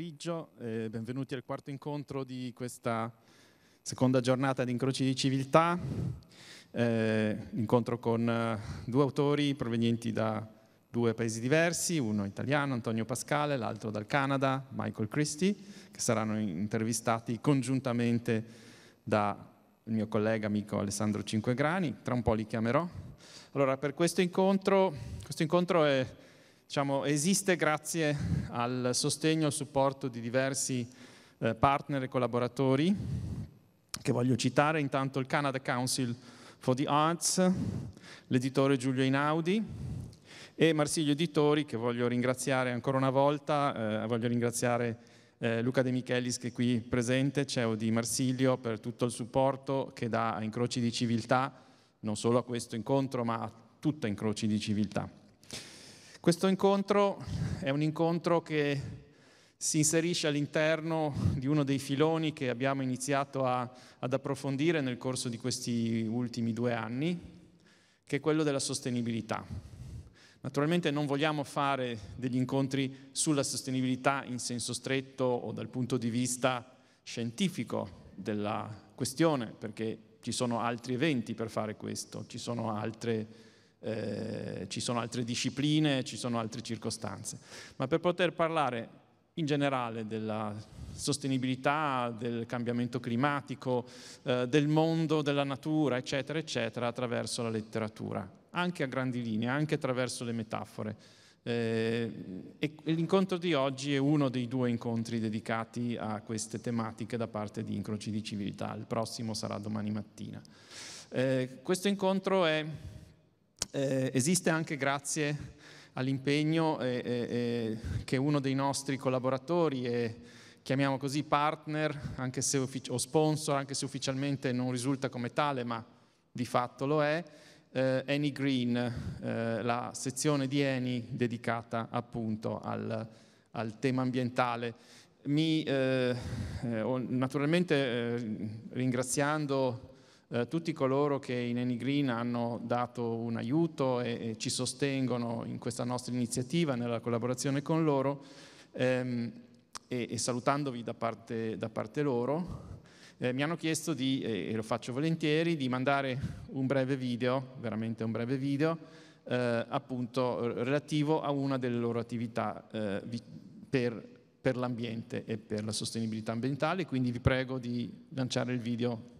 pomeriggio, eh, benvenuti al quarto incontro di questa seconda giornata di Incroci di Civiltà, eh, incontro con eh, due autori provenienti da due paesi diversi, uno italiano, Antonio Pascale, l'altro dal Canada, Michael Christie, che saranno intervistati congiuntamente dal mio collega amico Alessandro Cinquegrani, tra un po' li chiamerò. Allora, per questo incontro, questo incontro è diciamo, esiste grazie al sostegno e al supporto di diversi eh, partner e collaboratori che voglio citare, intanto il Canada Council for the Arts, l'editore Giulio Inaudi e Marsiglio Editori che voglio ringraziare ancora una volta, eh, voglio ringraziare eh, Luca De Michelis che è qui presente, CEO di Marsiglio, per tutto il supporto che dà a Incroci di Civiltà, non solo a questo incontro, ma a tutta Incroci di Civiltà. Questo incontro è un incontro che si inserisce all'interno di uno dei filoni che abbiamo iniziato a, ad approfondire nel corso di questi ultimi due anni, che è quello della sostenibilità. Naturalmente non vogliamo fare degli incontri sulla sostenibilità in senso stretto o dal punto di vista scientifico della questione, perché ci sono altri eventi per fare questo, ci sono altre eh, ci sono altre discipline, ci sono altre circostanze. Ma per poter parlare in generale della sostenibilità, del cambiamento climatico, eh, del mondo, della natura, eccetera, eccetera, attraverso la letteratura, anche a grandi linee, anche attraverso le metafore. Eh, e l'incontro di oggi è uno dei due incontri dedicati a queste tematiche da parte di Incroci di Civiltà, il prossimo sarà domani mattina. Eh, questo incontro è eh, esiste anche grazie all'impegno eh, eh, eh che uno dei nostri collaboratori e chiamiamo così partner anche se uffic- o sponsor, anche se ufficialmente non risulta come tale, ma di fatto lo è, Annie eh, Green, eh, la sezione di Annie dedicata appunto al, al tema ambientale. Mi, naturalmente ringraziando eh, tutti coloro che in Enigreen hanno dato un aiuto e, e, ci sostengono in questa nostra iniziativa, nella collaborazione con loro, ehm, e, e, salutandovi da parte, da parte loro. Eh, mi hanno chiesto di, e lo faccio volentieri, di mandare un breve video, veramente un breve video, eh, appunto relativo a una delle loro attività eh, per, per l'ambiente e per la sostenibilità ambientale, quindi vi prego di lanciare il video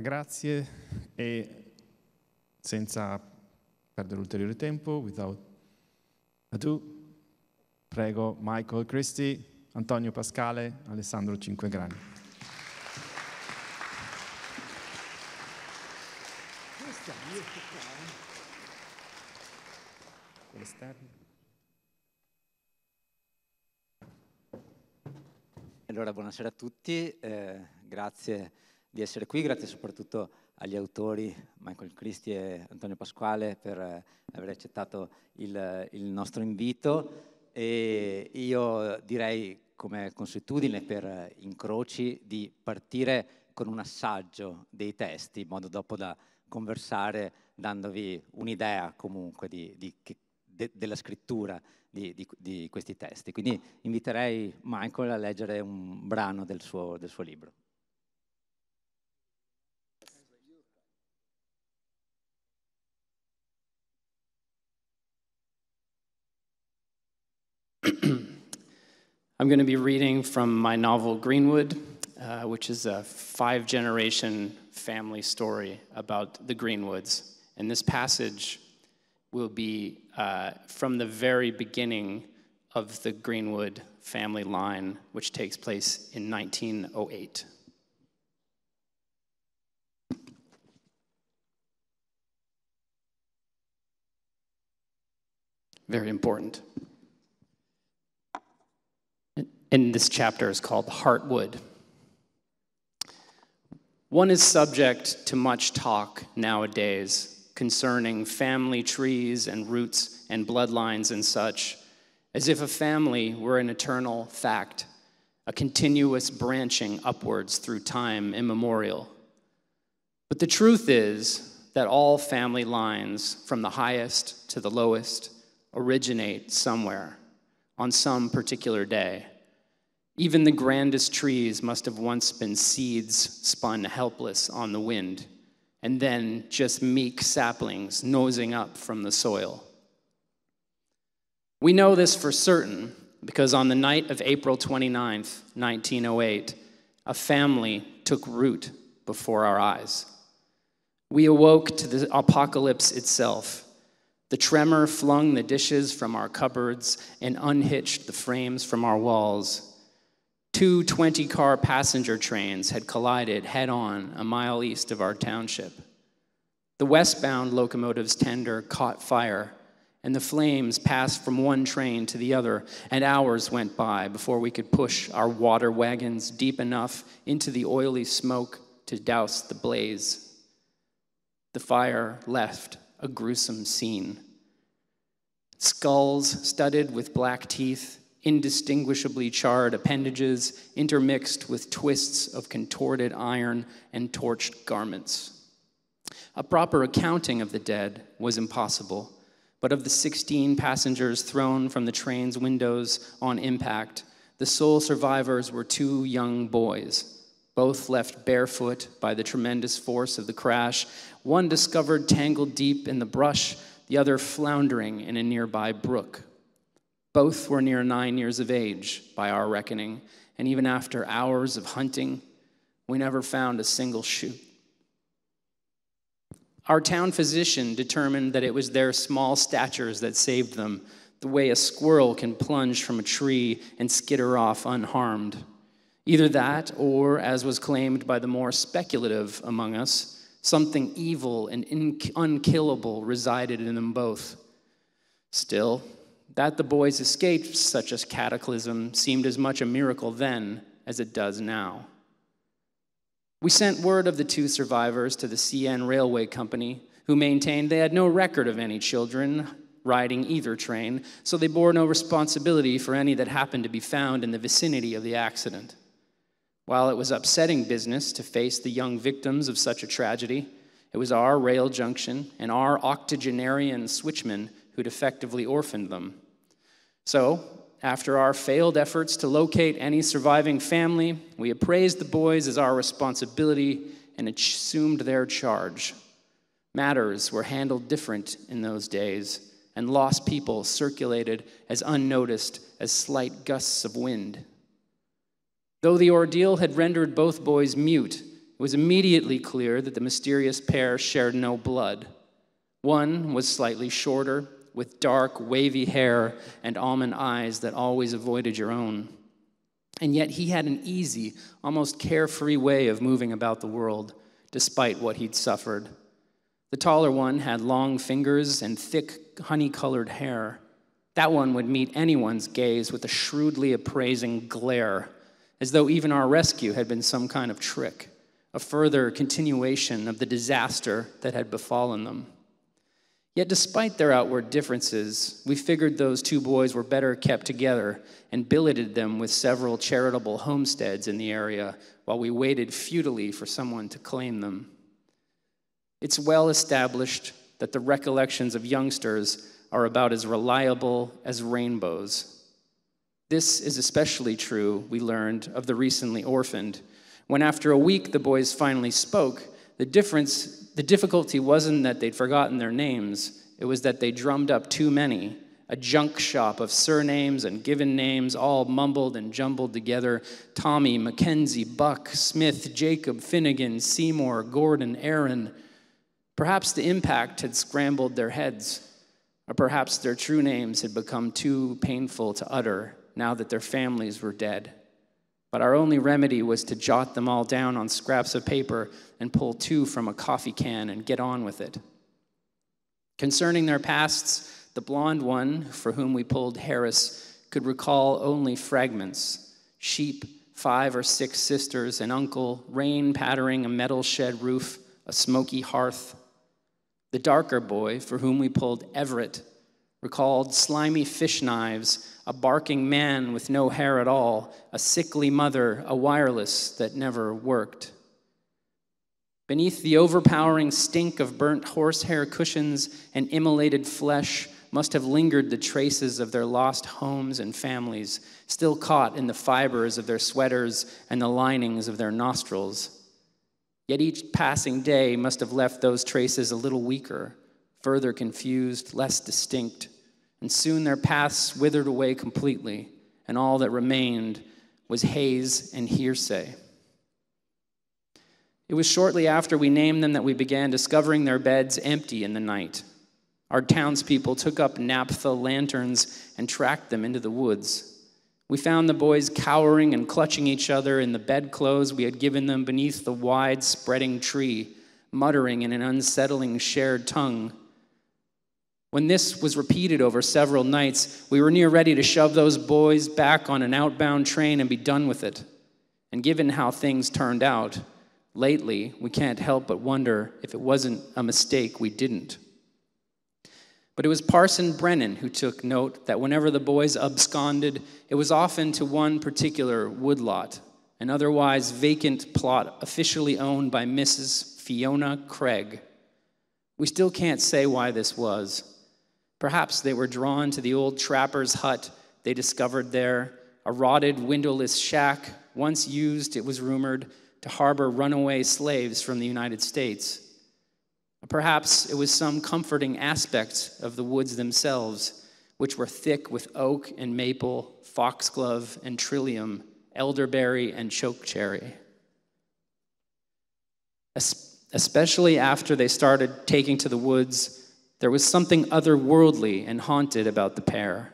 grazie e senza perdere ulteriore tempo, without ado, prego Michael Christie, Antonio Pascale, Alessandro Cinquegrani. Allora, buonasera a tutti, eh, grazie di essere qui, grazie soprattutto agli autori Michael Cristi e Antonio Pasquale per eh, aver accettato il, il nostro invito e io direi come consuetudine per incroci di partire con un assaggio dei testi in modo dopo da conversare dandovi un'idea comunque di, di de, della scrittura di, di, di, questi testi. Quindi inviterei Michael a leggere un brano del suo, del suo libro. I'm going to be reading from my novel Greenwood, uh, which is a five generation family story about the Greenwoods. And this passage will be uh, from the very beginning of the Greenwood family line, which takes place in 1908. Very important in this chapter is called Heartwood. One is subject to much talk nowadays concerning family trees and roots and bloodlines and such, as if a family were an eternal fact, a continuous branching upwards through time immemorial. But the truth is that all family lines, from the highest to the lowest, originate somewhere on some particular day. Even the grandest trees must have once been seeds spun helpless on the wind, and then just meek saplings nosing up from the soil. We know this for certain because on the night of April 29th, 1908, a family took root before our eyes. We awoke to the apocalypse itself. The tremor flung the dishes from our cupboards and unhitched the frames from our walls Two 20 car passenger trains had collided head on a mile east of our township. The westbound locomotive's tender caught fire, and the flames passed from one train to the other, and hours went by before we could push our water wagons deep enough into the oily smoke to douse the blaze. The fire left a gruesome scene. Skulls studded with black teeth indistinguishably charred appendages intermixed with twists of contorted iron and torched garments. A proper accounting of the dead was impossible, but of the 16 passengers thrown from the train's windows on impact, the sole survivors were two young boys, both left barefoot by the tremendous force of the crash, one discovered tangled deep in the brush, the other floundering in a nearby brook. Both were near nine years of age by our reckoning, and even after hours of hunting, we never found a single shoot. Our town physician determined that it was their small statures that saved them, the way a squirrel can plunge from a tree and skitter off unharmed. Either that, or, as was claimed by the more speculative among us, something evil and unkillable resided in them both. Still, that the boys escaped such a cataclysm seemed as much a miracle then as it does now. We sent word of the two survivors to the CN Railway Company, who maintained they had no record of any children riding either train, so they bore no responsibility for any that happened to be found in the vicinity of the accident. While it was upsetting business to face the young victims of such a tragedy, it was our rail junction and our octogenarian switchman who'd effectively orphaned them. So, after our failed efforts to locate any surviving family, we appraised the boys as our responsibility and assumed their charge. Matters were handled different in those days, and lost people circulated as unnoticed as slight gusts of wind. Though the ordeal had rendered both boys mute, it was immediately clear that the mysterious pair shared no blood. One was slightly shorter, with dark, wavy hair and almond eyes that always avoided your own. And yet he had an easy, almost carefree way of moving about the world, despite what he'd suffered. The taller one had long fingers and thick, honey colored hair. That one would meet anyone's gaze with a shrewdly appraising glare, as though even our rescue had been some kind of trick, a further continuation of the disaster that had befallen them. Yet, despite their outward differences, we figured those two boys were better kept together and billeted them with several charitable homesteads in the area while we waited futilely for someone to claim them. It's well established that the recollections of youngsters are about as reliable as rainbows. This is especially true, we learned, of the recently orphaned, when after a week the boys finally spoke the difference, the difficulty wasn't that they'd forgotten their names, it was that they drummed up too many a junk shop of surnames and given names, all mumbled and jumbled together Tommy, Mackenzie, Buck, Smith, Jacob, Finnegan, Seymour, Gordon, Aaron. Perhaps the impact had scrambled their heads, or perhaps their true names had become too painful to utter now that their families were dead. But our only remedy was to jot them all down on scraps of paper and pull two from a coffee can and get on with it. Concerning their pasts, the blonde one, for whom we pulled Harris, could recall only fragments sheep, five or six sisters, an uncle, rain pattering a metal shed roof, a smoky hearth. The darker boy, for whom we pulled Everett, recalled slimy fish knives, a barking man with no hair at all, a sickly mother, a wireless that never worked. Beneath the overpowering stink of burnt horsehair cushions and immolated flesh must have lingered the traces of their lost homes and families, still caught in the fibers of their sweaters and the linings of their nostrils. Yet each passing day must have left those traces a little weaker, further confused, less distinct, and soon their paths withered away completely, and all that remained was haze and hearsay. It was shortly after we named them that we began discovering their beds empty in the night. Our townspeople took up naphtha lanterns and tracked them into the woods. We found the boys cowering and clutching each other in the bedclothes we had given them beneath the wide spreading tree, muttering in an unsettling shared tongue when this was repeated over several nights, we were near ready to shove those boys back on an outbound train and be done with it. And given how things turned out lately, we can't help but wonder if it wasn't a mistake we didn't. But it was Parson Brennan who took note that whenever the boys absconded, it was often to one particular woodlot, an otherwise vacant plot officially owned by Mrs. Fiona Craig. We still can't say why this was, Perhaps they were drawn to the old trapper's hut they discovered there, a rotted, windowless shack once used, it was rumored, to harbor runaway slaves from the United States. Perhaps it was some comforting aspect of the woods themselves, which were thick with oak and maple, foxglove and trillium, elderberry and chokecherry. Especially after they started taking to the woods there was something otherworldly and haunted about the pair.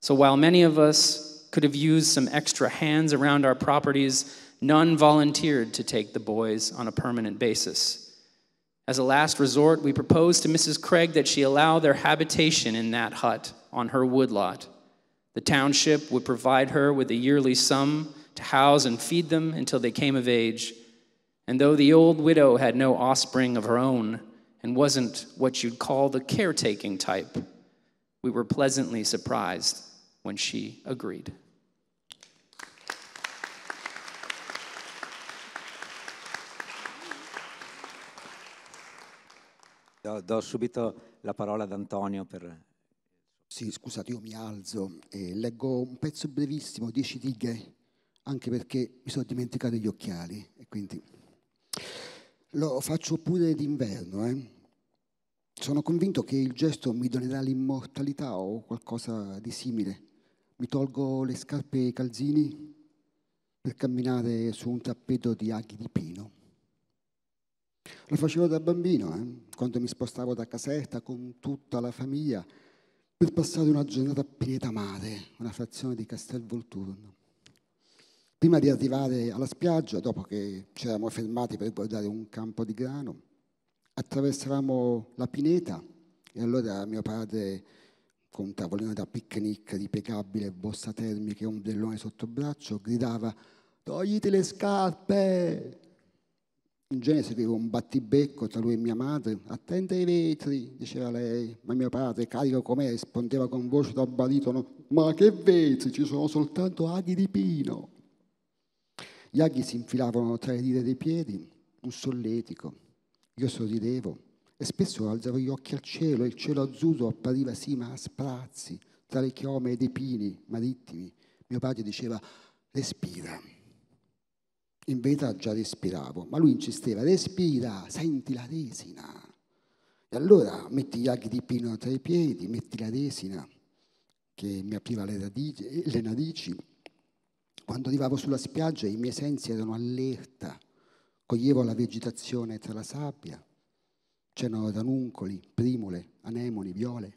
So while many of us could have used some extra hands around our properties, none volunteered to take the boys on a permanent basis. As a last resort, we proposed to Mrs. Craig that she allow their habitation in that hut on her woodlot. The township would provide her with a yearly sum to house and feed them until they came of age. And though the old widow had no offspring of her own, and wasn't what you'd call the caretaking type. We were pleasantly surprised when she agreed. Do, do subito la parola ad Antonio per... Sì, scusate, io mi alzo e leggo un pezzo brevissimo, dieci righe, anche perché mi sono dimenticato gli occhiali e quindi... Lo faccio pure d'inverno, eh? Sono convinto che il gesto mi donerà l'immortalità o qualcosa di simile. Mi tolgo le scarpe e i calzini per camminare su un tappeto di aghi di pino. Lo facevo da bambino, eh? quando mi spostavo da Caserta con tutta la famiglia per passare una giornata a Pineta Mare, una frazione di Castel Volturno. Prima di arrivare alla spiaggia, dopo che ci eravamo fermati per guardare un campo di grano, attraversavamo la pineta e allora mio padre, con un tavolino da picnic ripiegabile, bossa termica e un ombrellone sotto braccio, gridava «Togliti le scarpe!» In genere seguiva un battibecco tra lui e mia madre. Attenta ai vetri, diceva lei. Ma mio padre, carico com'è, rispondeva con voce da baritono: Ma che vetri, ci sono soltanto aghi di pino. Gli aghi si infilavano tra le dita dei piedi, un solletico. Io sorridevo e spesso alzavo gli occhi al cielo e il cielo azzurro appariva sì ma a sprazzi tra le chiome dei pini marittimi. Mio padre diceva respira. In verità già respiravo, ma lui insisteva respira, senti la resina. E allora metti gli aghi di pino tra i piedi, metti la resina che mi apriva le, radici, le narici quando arrivavo sulla spiaggia i miei sensi erano allerta, coglievo la vegetazione tra la sabbia, c'erano ranuncoli, primule, anemoni, viole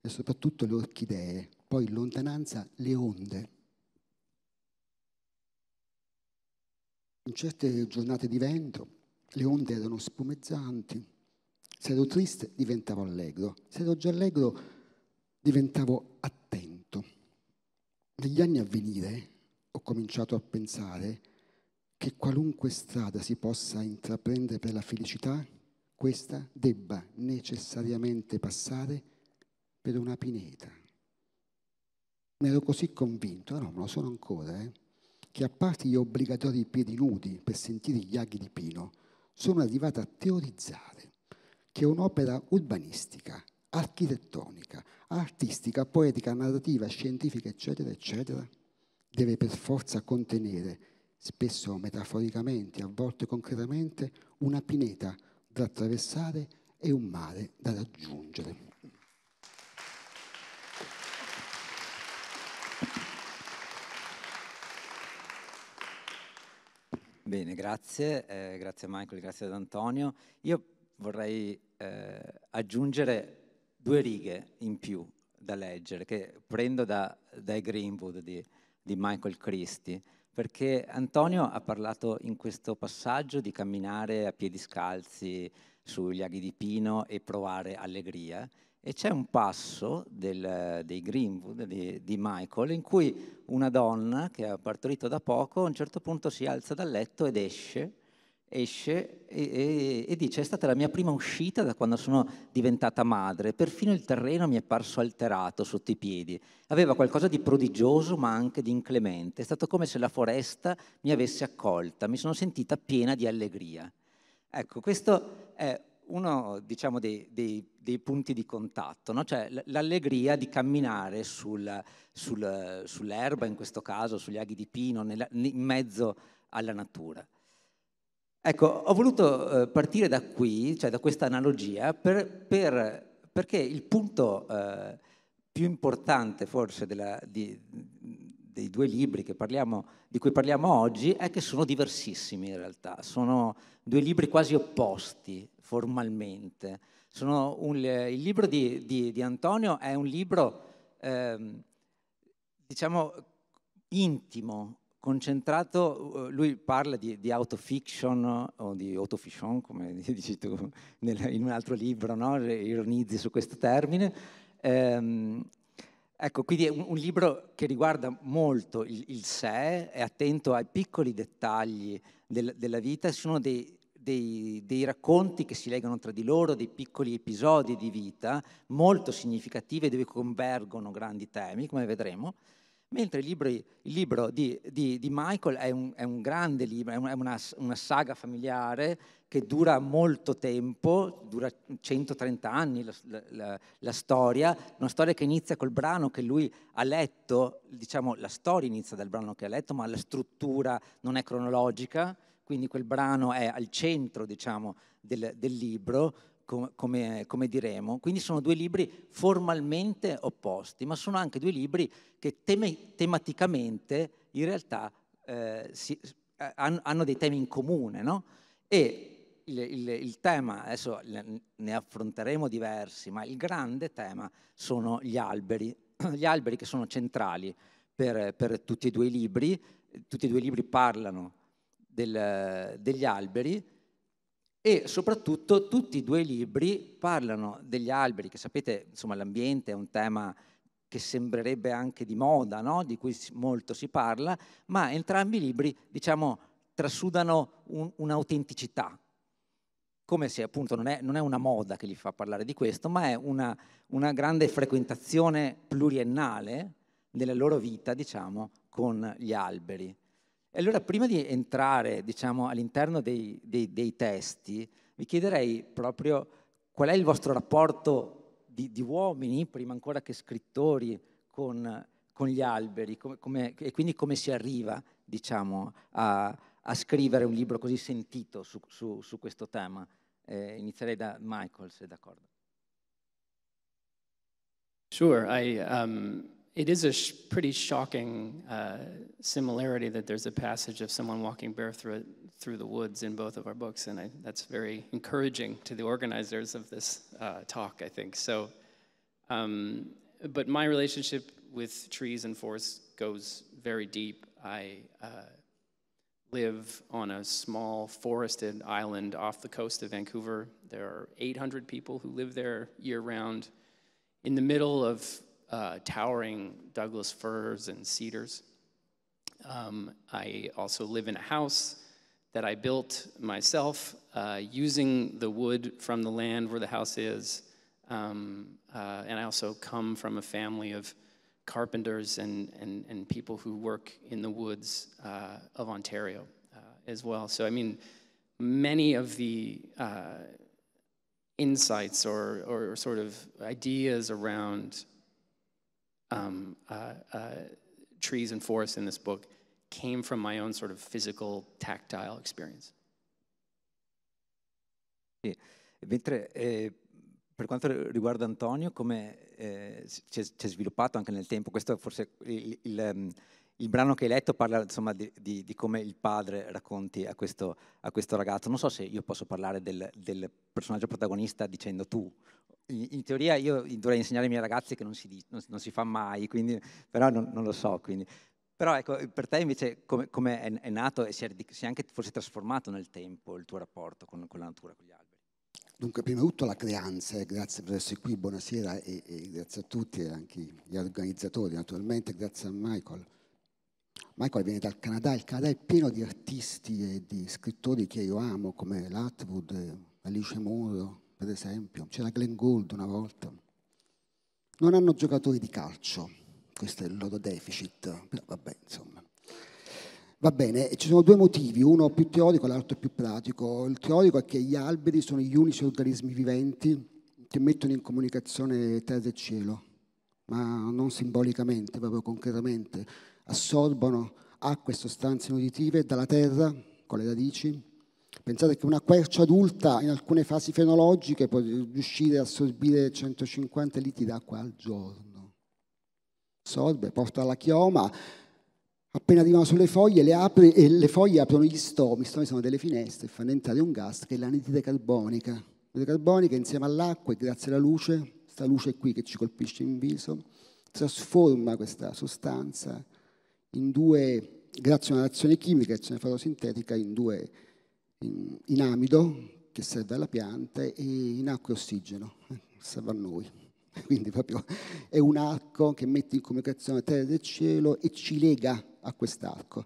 e soprattutto le orchidee, poi in lontananza le onde. In certe giornate di vento le onde erano spumezzanti. Se ero triste diventavo allegro, se ero già allegro diventavo attento. Negli anni a venire ho cominciato a pensare che qualunque strada si possa intraprendere per la felicità, questa debba necessariamente passare per una pineta. Ne ero così convinto, no, non lo sono ancora, eh, che a parte gli obbligatori piedi nudi per sentire gli aghi di pino, sono arrivato a teorizzare che un'opera urbanistica, architettonica, artistica, poetica, narrativa, scientifica, eccetera, eccetera, deve per forza contenere, spesso metaforicamente, a volte concretamente, una pineta da attraversare e un mare da raggiungere. Bene, grazie, eh, grazie a Michael, grazie ad Antonio. Io vorrei eh, aggiungere due righe in più da leggere, che prendo da, dai Greenwood di, di Michael Christie, perché Antonio ha parlato in questo passaggio di camminare a piedi scalzi sugli aghi di pino e provare allegria. E c'è un passo del, dei Greenwood di, di, Michael in cui una donna che ha partorito da poco a un certo punto si alza dal letto ed esce esce e, e, e, dice è stata la mia prima uscita da quando sono diventata madre, perfino il terreno mi è parso alterato sotto i piedi, aveva qualcosa di prodigioso ma anche di inclemente, è stato come se la foresta mi avesse accolta, mi sono sentita piena di allegria. Ecco, questo è uno diciamo, dei, dei, dei, punti di contatto, no? cioè l'allegria di camminare sul, sul, sull'erba, in questo caso sugli aghi di pino, nella, in mezzo alla natura. Ecco, ho voluto eh, partire da qui, cioè da questa analogia, per, per, perché il punto eh, più importante forse della, di, dei due libri parliamo, di cui parliamo oggi è che sono diversissimi in realtà, sono due libri quasi opposti formalmente. Un, il libro di, di, di, Antonio è un libro, eh, diciamo, intimo, concentrato, eh, lui parla di, di autofiction o di autofiction, come dici tu nel, in un altro libro, no? ironizzi su questo termine. Ehm, ecco, quindi è un, un, libro che riguarda molto il, il, sé, è attento ai piccoli dettagli del, della vita, sono dei, dei, dei racconti che si legano tra di loro, dei piccoli episodi di vita molto significativi dove convergono grandi temi, come vedremo. Mentre il libro, il libro di, di, di, Michael è un, è un, grande libro, è una, una, saga familiare che dura molto tempo, dura 130 anni la, la, la, storia, una storia che inizia col brano che lui ha letto, diciamo la storia inizia dal brano che ha letto, ma la struttura non è cronologica, quindi quel brano è al centro diciamo, del, del libro, com, come, come diremo. Quindi sono due libri formalmente opposti, ma sono anche due libri che teme, tematicamente in realtà eh, si, eh, hanno dei temi in comune. No? E il, il, il tema, adesso ne affronteremo diversi, ma il grande tema sono gli alberi, gli alberi che sono centrali per, per, tutti e due i libri, tutti e due i libri parlano del, degli alberi e soprattutto tutti e due i libri parlano degli alberi, che sapete, insomma, l'ambiente è un tema che sembrerebbe anche di moda, no? di cui molto si parla, ma entrambi i libri, diciamo, trasudano un, un'autenticità, come se appunto non è, non è, una moda che gli fa parlare di questo, ma è una, una grande frequentazione pluriennale della loro vita, diciamo, con gli alberi. E allora prima di entrare diciamo, all'interno dei, dei, dei, testi, vi chiederei proprio qual è il vostro rapporto di, di uomini, prima ancora che scrittori, con, con gli alberi come, come, e quindi come si arriva diciamo, a, a, scrivere un libro così sentito su, su, su questo tema. Eh, inizierei da Michael, se è d'accordo. Sure, I, um... it is a sh pretty shocking uh, similarity that there's a passage of someone walking barefoot through the woods in both of our books, and I, that's very encouraging to the organizers of this uh, talk, I think. So, um, but my relationship with trees and forests goes very deep. I uh, live on a small forested island off the coast of Vancouver. There are 800 people who live there year round in the middle of uh, towering Douglas firs and cedars. Um, I also live in a house that I built myself uh, using the wood from the land where the house is. Um, uh, and I also come from a family of carpenters and, and, and people who work in the woods uh, of Ontario uh, as well. So, I mean, many of the uh, insights or, or sort of ideas around um, uh, uh, trees and forests in this book came from my own sort of physical, tactile experience. Sì. Mentre eh, per quanto riguarda Antonio, come eh, si, è, sviluppato anche nel tempo, questo forse il, il, ehm, il brano che hai letto parla insomma, di, di, di, come il padre racconti a questo, a questo, ragazzo. Non so se io posso parlare del, del personaggio protagonista dicendo tu in, teoria io dovrei insegnare ai miei ragazzi che non si, non, non si fa mai, quindi, però non, non, lo so. Quindi. Però ecco, per te invece come, come è, è, nato e si è, si è, anche forse trasformato nel tempo il tuo rapporto con, con la natura, con gli alberi? Dunque, prima di tutto la creanza, eh, grazie per essere qui, buonasera e, e grazie a tutti e anche agli organizzatori, naturalmente grazie a Michael. Michael viene dal Canada, il Canada è pieno di artisti e di scrittori che io amo come Latwood, eh, Alice Moro, per esempio, c'era Glenn Gould una volta. Non hanno giocatori di calcio, questo è il loro deficit, però vabbè, insomma. Va bene, ci sono due motivi, uno più teorico e l'altro più pratico. Il teorico è che gli alberi sono gli unici organismi viventi che mettono in comunicazione terra e cielo, ma non simbolicamente, proprio concretamente. Assorbono acqua e sostanze nutritive dalla terra, con le radici, Pensate che una quercia adulta in alcune fasi fenologiche può riuscire a assorbire 150 litri d'acqua al giorno. Assorbe, porta alla chioma, appena arrivano sulle foglie, le, apre, e le foglie aprono gli stomi, gli stomi sono delle finestre, e fanno entrare un gas che è l'anidride carbonica. L'anidride carbonica insieme all'acqua e grazie alla luce, questa luce qui che ci colpisce in viso, trasforma questa sostanza in due, grazie a una reazione chimica, azione fotosintetica, in due in, in amido che serve alla pianta e in acqua e ossigeno, eh, serve a noi. Quindi proprio è un arco che mette in comunicazione terra e cielo e ci lega a quest'arco.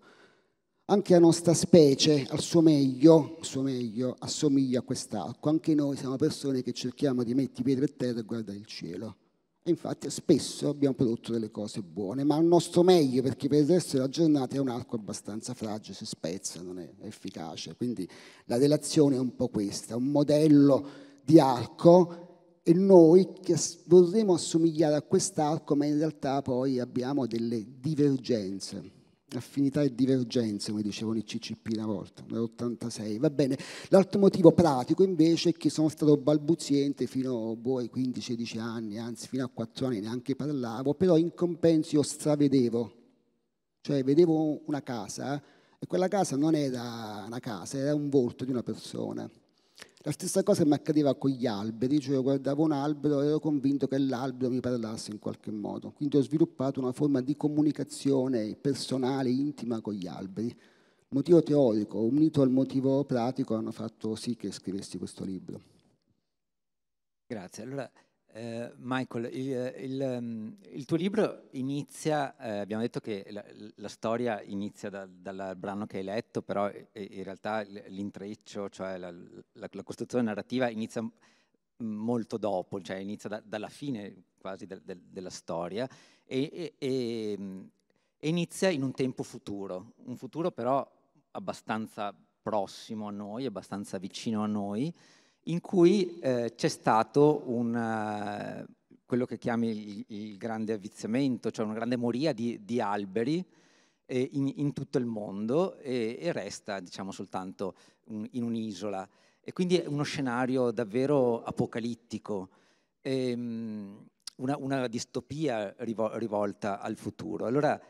Anche la nostra specie, al suo meglio, al suo meglio assomiglia a quest'arco. Anche noi siamo persone che cerchiamo di mettere i piedi per terra e guardare il cielo infatti spesso abbiamo prodotto delle cose buone, ma al nostro meglio, perché per il resto della giornata è un arco abbastanza fragile, si spezza, non è efficace. Quindi la relazione è un po' questa, un modello di arco e noi che vorremmo assomigliare a quest'arco, ma in realtà poi abbiamo delle divergenze affinità e divergenze, come dicevano i CCP una volta, nell'86, va bene. L'altro motivo pratico invece è che sono stato balbuziente fino boh, 15-16 anni, anzi fino a 4 anni neanche parlavo, però in compenso io stravedevo, cioè vedevo una casa eh, e quella casa non era una casa, era un volto di una persona. La stessa cosa mi accadeva con gli alberi, cioè io guardavo un albero e ero convinto che l'albero mi parlasse in qualche modo, quindi ho sviluppato una forma di comunicazione personale, intima con gli alberi. motivo teorico unito al motivo pratico hanno fatto sì che scrivessi questo libro. Grazie. Allora... Uh, Michael, il, il, mm, il, tuo libro inizia, eh, abbiamo detto che la, la storia inizia da, dal brano che hai letto, però eh, eh, in realtà l'intreccio, cioè la, la, la costruzione narrativa inizia molto dopo, cioè inizia da, dalla fine quasi de, de, della storia e, e, mm, e inizia in un tempo futuro, un futuro però abbastanza prossimo a noi, abbastanza vicino a noi in cui eh, c'è stato un, eh, quello che chiami il, il, grande avviziamento, cioè una grande moria di, di alberi eh, in, in, tutto il mondo e, e resta diciamo, soltanto un, in un'isola. E quindi è uno scenario davvero apocalittico, ehm, una, una, distopia rivol- rivolta al futuro. Allora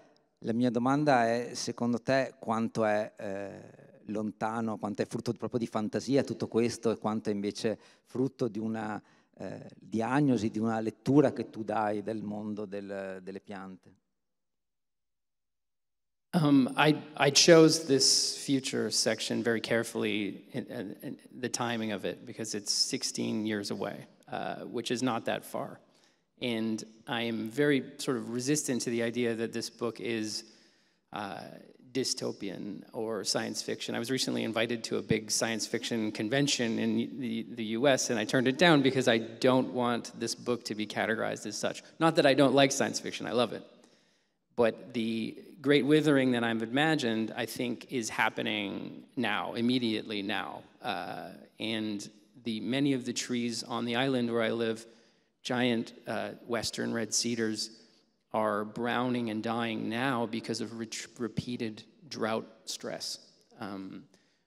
la mia domanda è, secondo te, quanto è... Eh, lontano, quanto è frutto proprio di fantasia tutto questo e quanto è invece frutto di una eh, diagnosi, di una lettura che tu dai del mondo del, delle piante. Um, I, I, chose this future section very carefully, and, and the timing of it, because it's 16 years away, uh, which is not that far. And I am very sort of resistant to the idea that this book is, uh, dystopian or science fiction. I was recently invited to a big science fiction convention in the, the US, and I turned it down because I don't want this book to be categorized as such. Not that I don't like science fiction, I love it. But the great withering that I've imagined, I think, is happening now, immediately now. Uh, and the many of the trees on the island where I live, giant uh, western red cedars, are browning and dying now because of repeated drought stress. Um,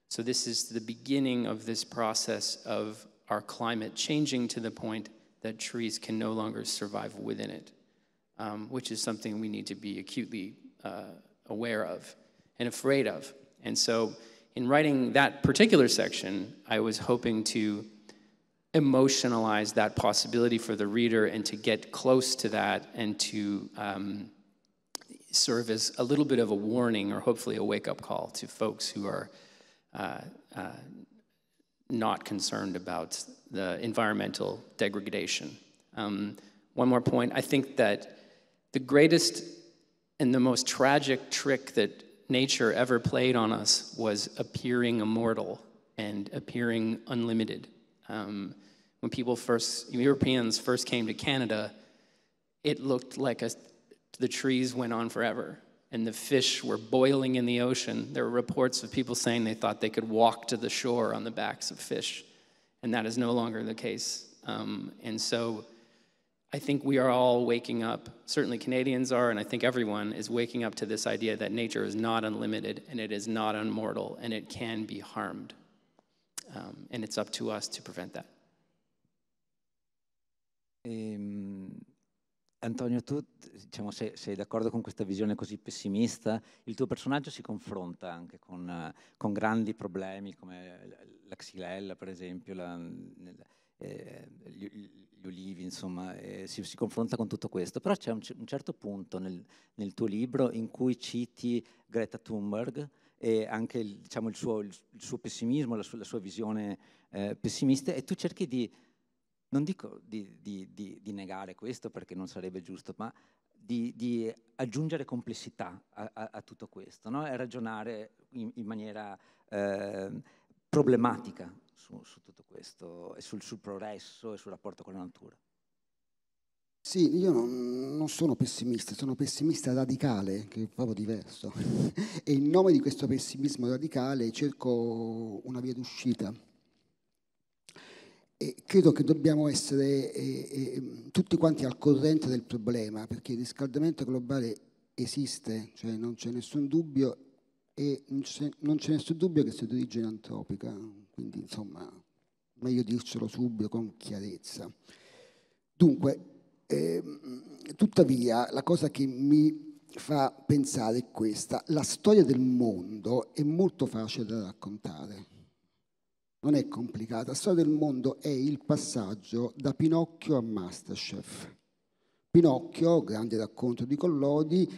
so, this is the beginning of this process of our climate changing to the point that trees can no longer survive within it, um, which is something we need to be acutely uh, aware of and afraid of. And so, in writing that particular section, I was hoping to emotionalize that possibility for the reader and to get close to that and to um, serve as a little bit of a warning or hopefully a wake up call to folks who are uh, uh, not concerned about the environmental degradation. Um, one more point I think that the greatest and the most tragic trick that nature ever played on us was appearing immortal and appearing unlimited. Um, when people first, Europeans first came to Canada, it looked like a, the trees went on forever and the fish were boiling in the ocean. There were reports of people saying they thought they could walk to the shore on the backs of fish, and that is no longer the case. Um, and so I think we are all waking up, certainly Canadians are, and I think everyone is waking up to this idea that nature is not unlimited and it is not immortal and it can be harmed. Um, and it's up to us to prevent that. Ehm, Antonio, tu diciamo, sei, sei d'accordo con questa visione così pessimista? Il tuo personaggio si confronta anche con, con grandi problemi come la, xylella, per esempio, la, nel, eh, gli, gli, ulivi, insomma, eh, si, si, confronta con tutto questo. Però c'è un, un certo punto nel, nel, tuo libro in cui citi Greta Thunberg e anche il, diciamo, il, suo, il, suo, pessimismo, la sua, la sua visione eh, pessimista e tu cerchi di, non dico di, di, di, di, negare questo perché non sarebbe giusto, ma di, aggiungere complessità a, a, a tutto questo no? e ragionare in, in maniera eh, problematica su, su, tutto questo e sul, sul progresso e sul rapporto con la natura. Sì, io non, non, sono pessimista, sono pessimista radicale, che è proprio diverso. e in nome di questo pessimismo radicale cerco una via d'uscita. E credo che dobbiamo essere eh, eh, tutti quanti al corrente del problema, perché il riscaldamento globale esiste, cioè non c'è nessun dubbio, e non c'è nessun dubbio che sia di origine antropica, quindi insomma meglio dircelo subito con chiarezza. Dunque, eh, tuttavia, la cosa che mi fa pensare è questa, la storia del mondo è molto facile da raccontare, non è complicata, la storia del mondo è il passaggio da Pinocchio a Masterchef. Pinocchio, grande racconto di Collodi,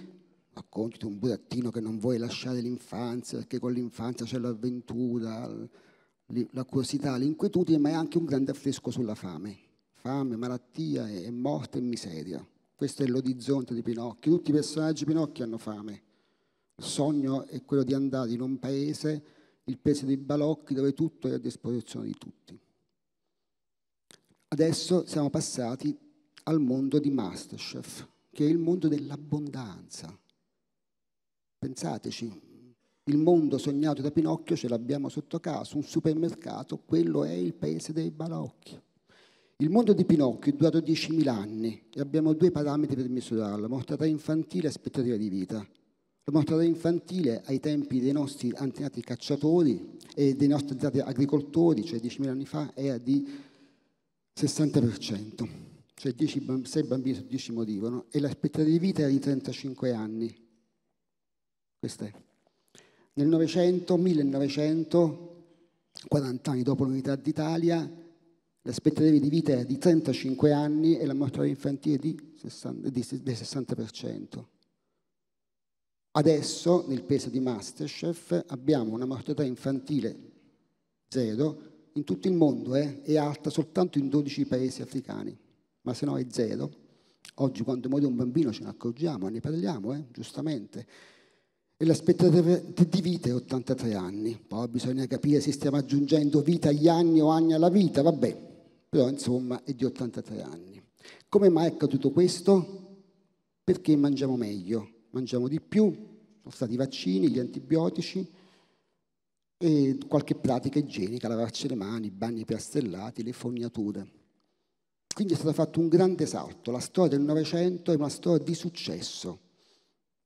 racconti di un burattino che non vuole lasciare l'infanzia, perché con l'infanzia c'è l'avventura, la curiosità, l'inquietudine, ma è anche un grande affresco sulla fame fame, malattia e morte e miseria. Questo è l'orizzonte di Pinocchio. Tutti i personaggi di Pinocchio hanno fame. Il sogno è quello di andare in un paese, il paese dei balocchi, dove tutto è a disposizione di tutti. Adesso siamo passati al mondo di Masterchef, che è il mondo dell'abbondanza. Pensateci, il mondo sognato da Pinocchio ce l'abbiamo sotto caso, un supermercato, quello è il paese dei balocchi. Il mondo di Pinocchio è durato 10.000 anni e abbiamo due parametri per misurarlo, mortalità infantile e aspettativa di vita. La mortalità infantile ai tempi dei nostri antenati cacciatori e dei nostri antenati agricoltori, cioè 10.000 anni fa, era di 60%, cioè 10, 6 bambini su 10 morivano e l'aspettativa di vita era di 35 anni. Questo è. Nel 900, 1900, 40 anni dopo l'unità d'Italia, l'aspettativa di vita è di 35 anni e la mortalità infantile di, 60, di, del 60%. Adesso, nel peso di Masterchef, abbiamo una mortalità infantile zero in tutto il mondo, eh? è alta soltanto in 12 paesi africani, ma se no è zero. Oggi quando muore un bambino ce ne accorgiamo, ne parliamo, eh? giustamente. E l'aspettativa di vita è 83 anni, poi bisogna capire se stiamo aggiungendo vita agli anni o anni alla vita, vabbè però insomma è di 83 anni. Come mai è accaduto questo? Perché mangiamo meglio, mangiamo di più, sono stati i vaccini, gli antibiotici e qualche pratica igienica, lavarci le mani, i bagni piastellati, le fognature. Quindi è stato fatto un grande salto, la storia del Novecento è una storia di successo.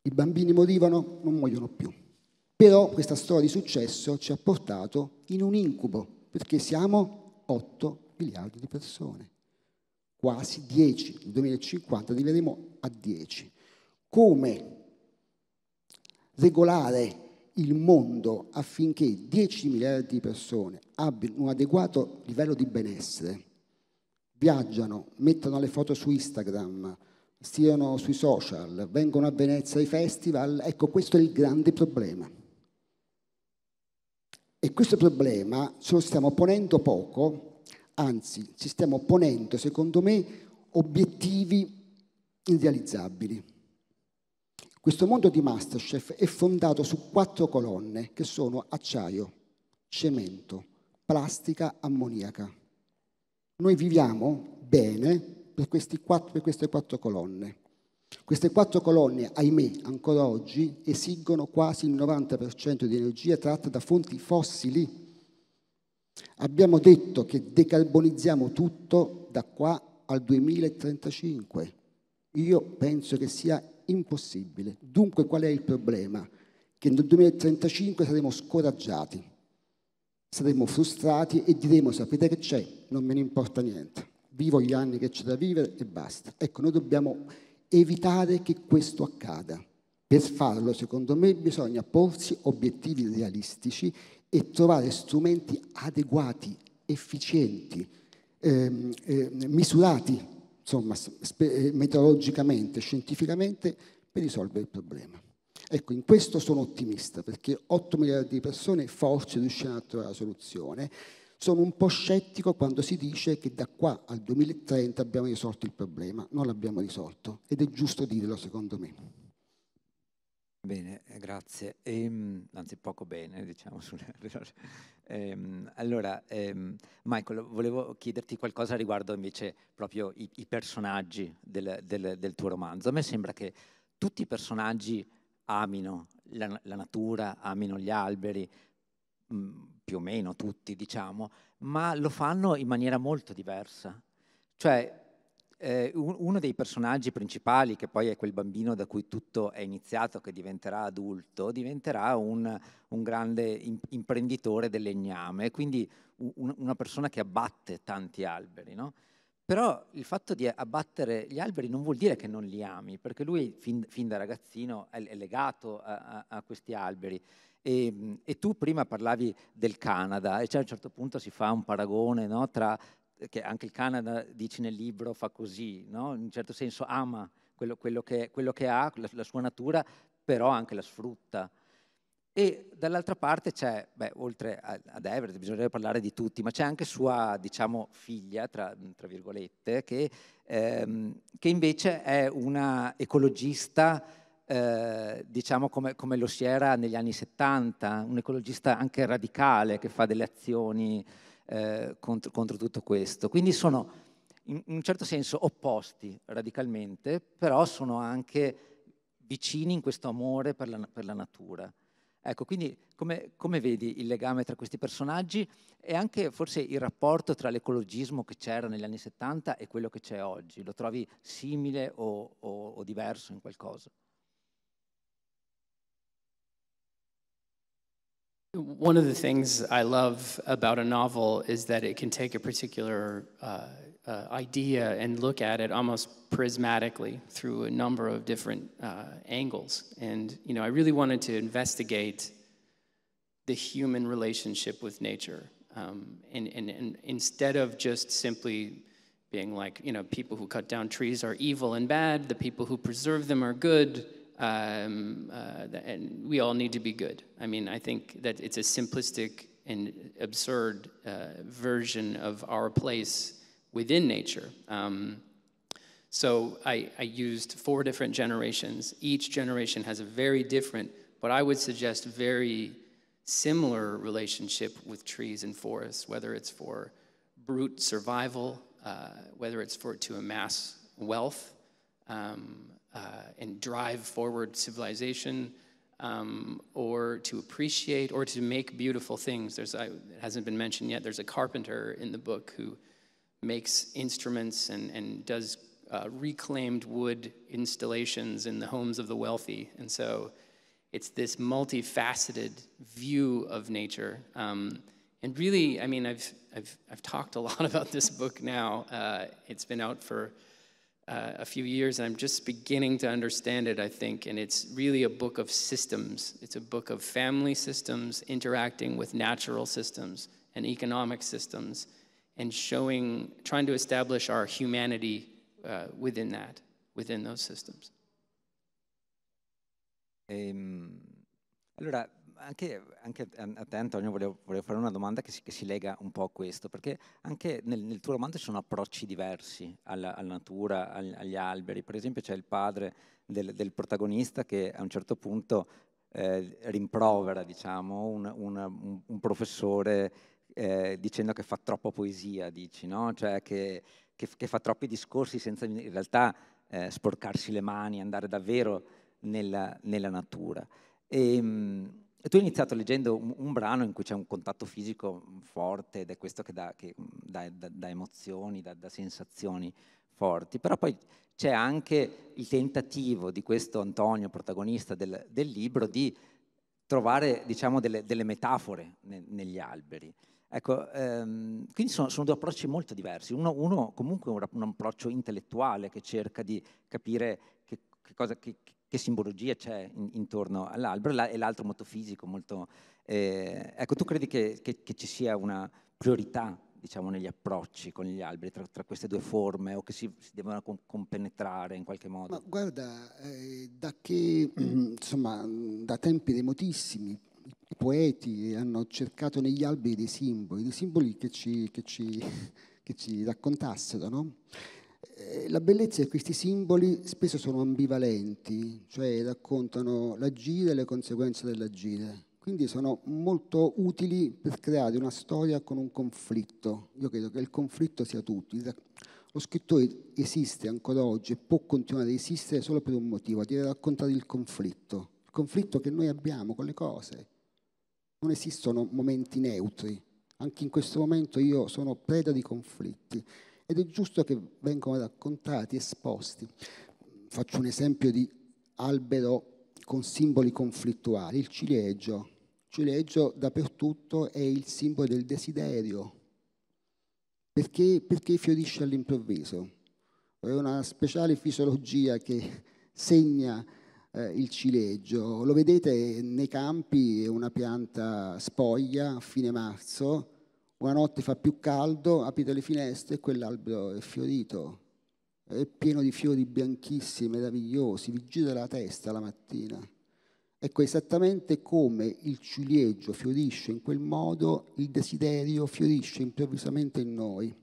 I bambini morivano, non muoiono più. Però questa storia di successo ci ha portato in un incubo, perché siamo 8 miliardi di persone, quasi 10, nel 2050 arriveremo a 10. Come regolare il mondo affinché 10 miliardi di persone abbiano un adeguato livello di benessere, viaggiano, mettono le foto su Instagram, stiano sui social, vengono a Venezia ai festival, ecco questo è il grande problema. E questo problema ce lo stiamo ponendo poco anzi ci stiamo ponendo, secondo me, obiettivi irrealizzabili. Questo mondo di Masterchef è fondato su quattro colonne che sono acciaio, cemento, plastica, ammoniaca. Noi viviamo bene per, quattro, per queste quattro colonne. Queste quattro colonne, ahimè, ancora oggi esigono quasi il 90% di energia tratta da fonti fossili Abbiamo detto che decarbonizziamo tutto da qua al 2035. Io penso che sia impossibile. Dunque qual è il problema? Che nel 2035 saremo scoraggiati, saremo frustrati e diremo sapete che c'è, non me ne importa niente, vivo gli anni che c'è da vivere e basta. Ecco, noi dobbiamo evitare che questo accada. Per farlo, secondo me, bisogna porsi obiettivi realistici e trovare strumenti adeguati, efficienti, ehm, eh, misurati, insomma, spe- eh, meteorologicamente, scientificamente, per risolvere il problema. Ecco, in questo sono ottimista, perché 8 miliardi di persone forse riusciranno a trovare la soluzione. Sono un po' scettico quando si dice che da qua al 2030 abbiamo risolto il problema. Non l'abbiamo risolto ed è giusto dirlo secondo me. Bene, eh, grazie. Ehm, anzi, poco bene, diciamo. ehm, allora, ehm, Michael, volevo chiederti qualcosa riguardo invece proprio i, i personaggi del, del, del, tuo romanzo. A me sembra che tutti i personaggi amino la, la natura, amino gli alberi, mh, mm, più o meno tutti, diciamo, ma lo fanno in maniera molto diversa. Cioè, eh, uno dei personaggi principali, che poi è quel bambino da cui tutto è iniziato, che diventerà adulto, diventerà un, un grande imprenditore del legname, quindi un, una persona che abbatte tanti alberi. No? Però il fatto di abbattere gli alberi non vuol dire che non li ami, perché lui fin, fin da ragazzino è, è legato a, a, a questi alberi. E, e, tu prima parlavi del Canada, e cioè a un certo punto si fa un paragone no, tra che anche il Canada, dice nel libro, fa così, no? in un certo senso ama quello, quello, che, quello che, ha, la, la, sua natura, però anche la sfrutta. E dall'altra parte c'è, beh, oltre ad Everett, bisognerebbe parlare di tutti, ma c'è anche sua, diciamo, figlia, tra, tra virgolette, che, ehm, che, invece è una ecologista, eh, diciamo, come, come, lo si era negli anni 70, un ecologista anche radicale, che fa delle azioni eh, contro, contro, tutto questo. Quindi sono in un certo senso opposti radicalmente, però sono anche vicini in questo amore per la, per la natura. Ecco, quindi come, come, vedi il legame tra questi personaggi e anche forse il rapporto tra l'ecologismo che c'era negli anni 70 e quello che c'è oggi? Lo trovi simile o, o, o diverso in qualcosa? one of the things I love about a novel is that it can take a particular uh, uh, idea and look at it almost prismatically through a number of different uh, angles. And you know, I really wanted to investigate the human relationship with nature, um, and, and, and instead of just simply being like, you know, people who cut down trees are evil and bad, the people who preserve them are good um, uh, and we all need to be good. I mean, I think that it's a simplistic and absurd uh, version of our place within nature. Um, so I, I used four different generations. Each generation has a very different, but I would suggest very similar relationship with trees and forests, whether it's for brute survival, uh, whether it's for to amass wealth, um, uh, and drive forward civilization um, or to appreciate or to make beautiful things. There's, I, it hasn't been mentioned yet, there's a carpenter in the book who makes instruments and, and does uh, reclaimed wood installations in the homes of the wealthy. And so it's this multifaceted view of nature. Um, and really, I mean, I've, I've, I've talked a lot about this book now. Uh, it's been out for uh, a few years, and I'm just beginning to understand it, I think. And it's really a book of systems. It's a book of family systems interacting with natural systems and economic systems, and showing, trying to establish our humanity uh, within that, within those systems. Um, allora, anche, anche, ehm, a te Antonio volevo, volevo fare una domanda che si, che si, lega un po' a questo, perché anche nel, nel tuo romanzo ci sono approcci diversi alla, alla natura, agli, agli, alberi. Per esempio c'è il padre del, del protagonista che a un certo punto eh, rimprovera diciamo, un, un, un professore eh, dicendo che fa troppa poesia, dici, no? cioè che, che, che, fa troppi discorsi senza in realtà eh, sporcarsi le mani, andare davvero nella, nella natura. E, ehm, e tu hai iniziato leggendo un, un, brano in cui c'è un contatto fisico mm, forte ed è questo che dà, che mm, dà, dà, dà emozioni, dà, sensazioni forti, però poi c'è anche il tentativo di questo Antonio, protagonista del, del libro, di trovare diciamo, delle, delle metafore ne, negli alberi. Ecco, ehm, quindi sono, sono, due approcci molto diversi. Uno, uno comunque un, un, approccio intellettuale che cerca di capire che, che cosa, che, che simbologia c'è in, intorno all'albero la, e l'altro molto fisico, molto... Eh, ecco, tu credi che, che, che, ci sia una priorità, diciamo, negli approcci con gli alberi tra, tra queste due forme o che si, si devono compenetrare in qualche modo? Ma guarda, eh, da che, insomma, da tempi remotissimi i poeti hanno cercato negli alberi dei simboli, dei simboli che ci, che ci, ci raccontassero, no? Eh, la bellezza di questi simboli spesso sono ambivalenti, cioè raccontano l'agire e le conseguenze dell'agire. Quindi sono molto utili per creare una storia con un conflitto. Io credo che il conflitto sia tutto. Lo scrittore esiste ancora oggi e può continuare ad esistere solo per un motivo, di raccontare il conflitto. Il conflitto che noi abbiamo con le cose. Non esistono momenti neutri. Anche in questo momento io sono preda di conflitti ed è giusto che vengano raccontati, esposti. Faccio un esempio di albero con simboli conflittuali, il ciliegio. Il ciliegio dappertutto è il simbolo del desiderio. Perché, perché fiorisce all'improvviso? È una speciale fisiologia che segna eh, il ciliegio. Lo vedete nei campi, è una pianta spoglia a fine marzo, una notte fa più caldo, aprite le finestre e quell'albero è fiorito, è pieno di fiori bianchissimi, meravigliosi, vi gira la testa la mattina. Ecco esattamente come il ciliegio fiorisce in quel modo, il desiderio fiorisce improvvisamente in noi.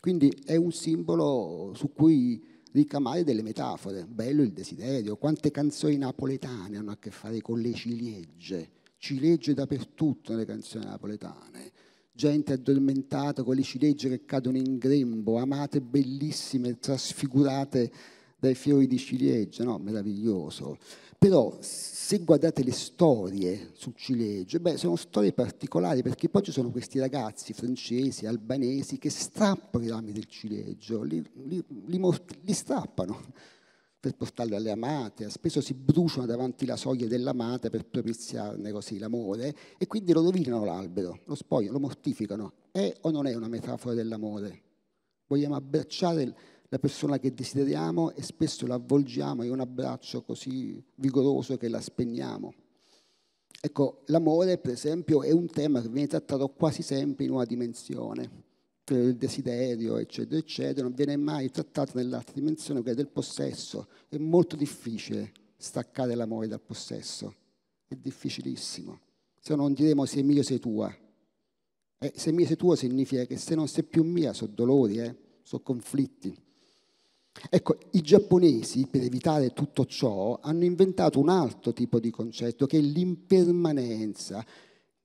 Quindi è un simbolo su cui ricamare delle metafore. Bello il desiderio, quante canzoni napoletane hanno a che fare con le ciliegie, ciliegie dappertutto nelle canzoni napoletane gente addormentata con le ciliegie che cadono in grembo, amate bellissime, trasfigurate dai fiori di ciliegia, no? Meraviglioso. Però se guardate le storie sul ciliegio, beh, sono storie particolari perché poi ci sono questi ragazzi francesi, albanesi che strappano i rami del ciliegio, li, li, li, li strappano per portarlo alle amate, spesso si bruciano davanti alla soglia dell'amata per propiziarne così l'amore e quindi lo rovinano l'albero, lo spogliano, lo mortificano. È o non è una metafora dell'amore? Vogliamo abbracciare la persona che desideriamo e spesso la avvolgiamo in un abbraccio così vigoroso che la spegniamo. Ecco, l'amore per esempio è un tema che viene trattato quasi sempre in una dimensione il desiderio, eccetera, eccetera, non viene mai trattata nell'altra dimensione quella del possesso. È molto difficile staccare l'amore dal possesso, è difficilissimo. Se non diremo sei mio, sei tua. Eh, se mia sei tua significa che se non sei più mia sono dolori, eh, sono conflitti. Ecco, i giapponesi, per evitare tutto ciò, hanno inventato un altro tipo di concetto che è l'impermanenza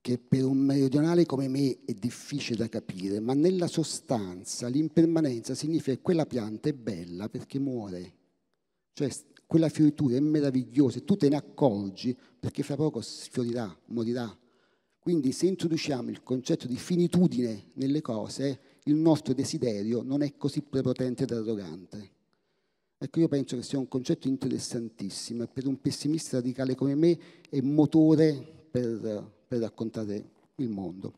che per un meridionale come me è difficile da capire, ma nella sostanza l'impermanenza significa che quella pianta è bella perché muore, cioè quella fioritura è meravigliosa e tu te ne accorgi perché fra poco sfiorirà, morirà. Quindi se introduciamo il concetto di finitudine nelle cose, il nostro desiderio non è così prepotente ed arrogante. Ecco, io penso che sia un concetto interessantissimo e per un pessimista radicale come me è motore per per raccontare il mondo.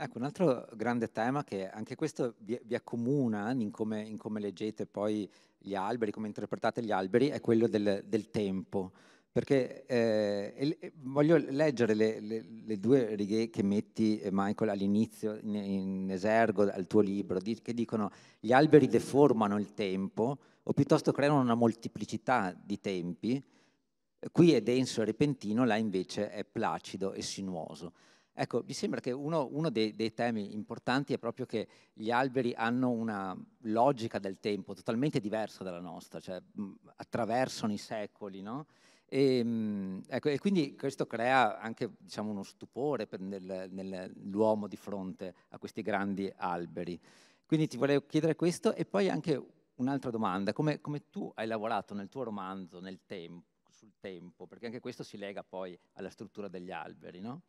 Ecco, un altro grande tema che anche questo vi, vi accomuna in come, in come, leggete poi gli alberi, come interpretate gli alberi, è quello del, del tempo. Perché eh, voglio leggere le, le, le, due righe che metti, eh, Michael, all'inizio, in, in esergo al tuo libro, di, che dicono gli alberi deformano il tempo o piuttosto creano una moltiplicità di tempi Qui è denso e repentino, là invece è placido e sinuoso. Ecco, mi sembra che uno, uno dei, dei, temi importanti è proprio che gli alberi hanno una logica del tempo totalmente diversa dalla nostra, cioè mh, attraversano i secoli, no? E, ehm, mh, ecco, e, quindi questo crea anche diciamo, uno stupore nel, nell'uomo di fronte a questi grandi alberi. Quindi ti volevo chiedere questo e poi anche un'altra domanda, come, come tu hai lavorato nel tuo romanzo, nel tempo? sul tempo, perché anche questo si lega poi alla struttura degli alberi, no?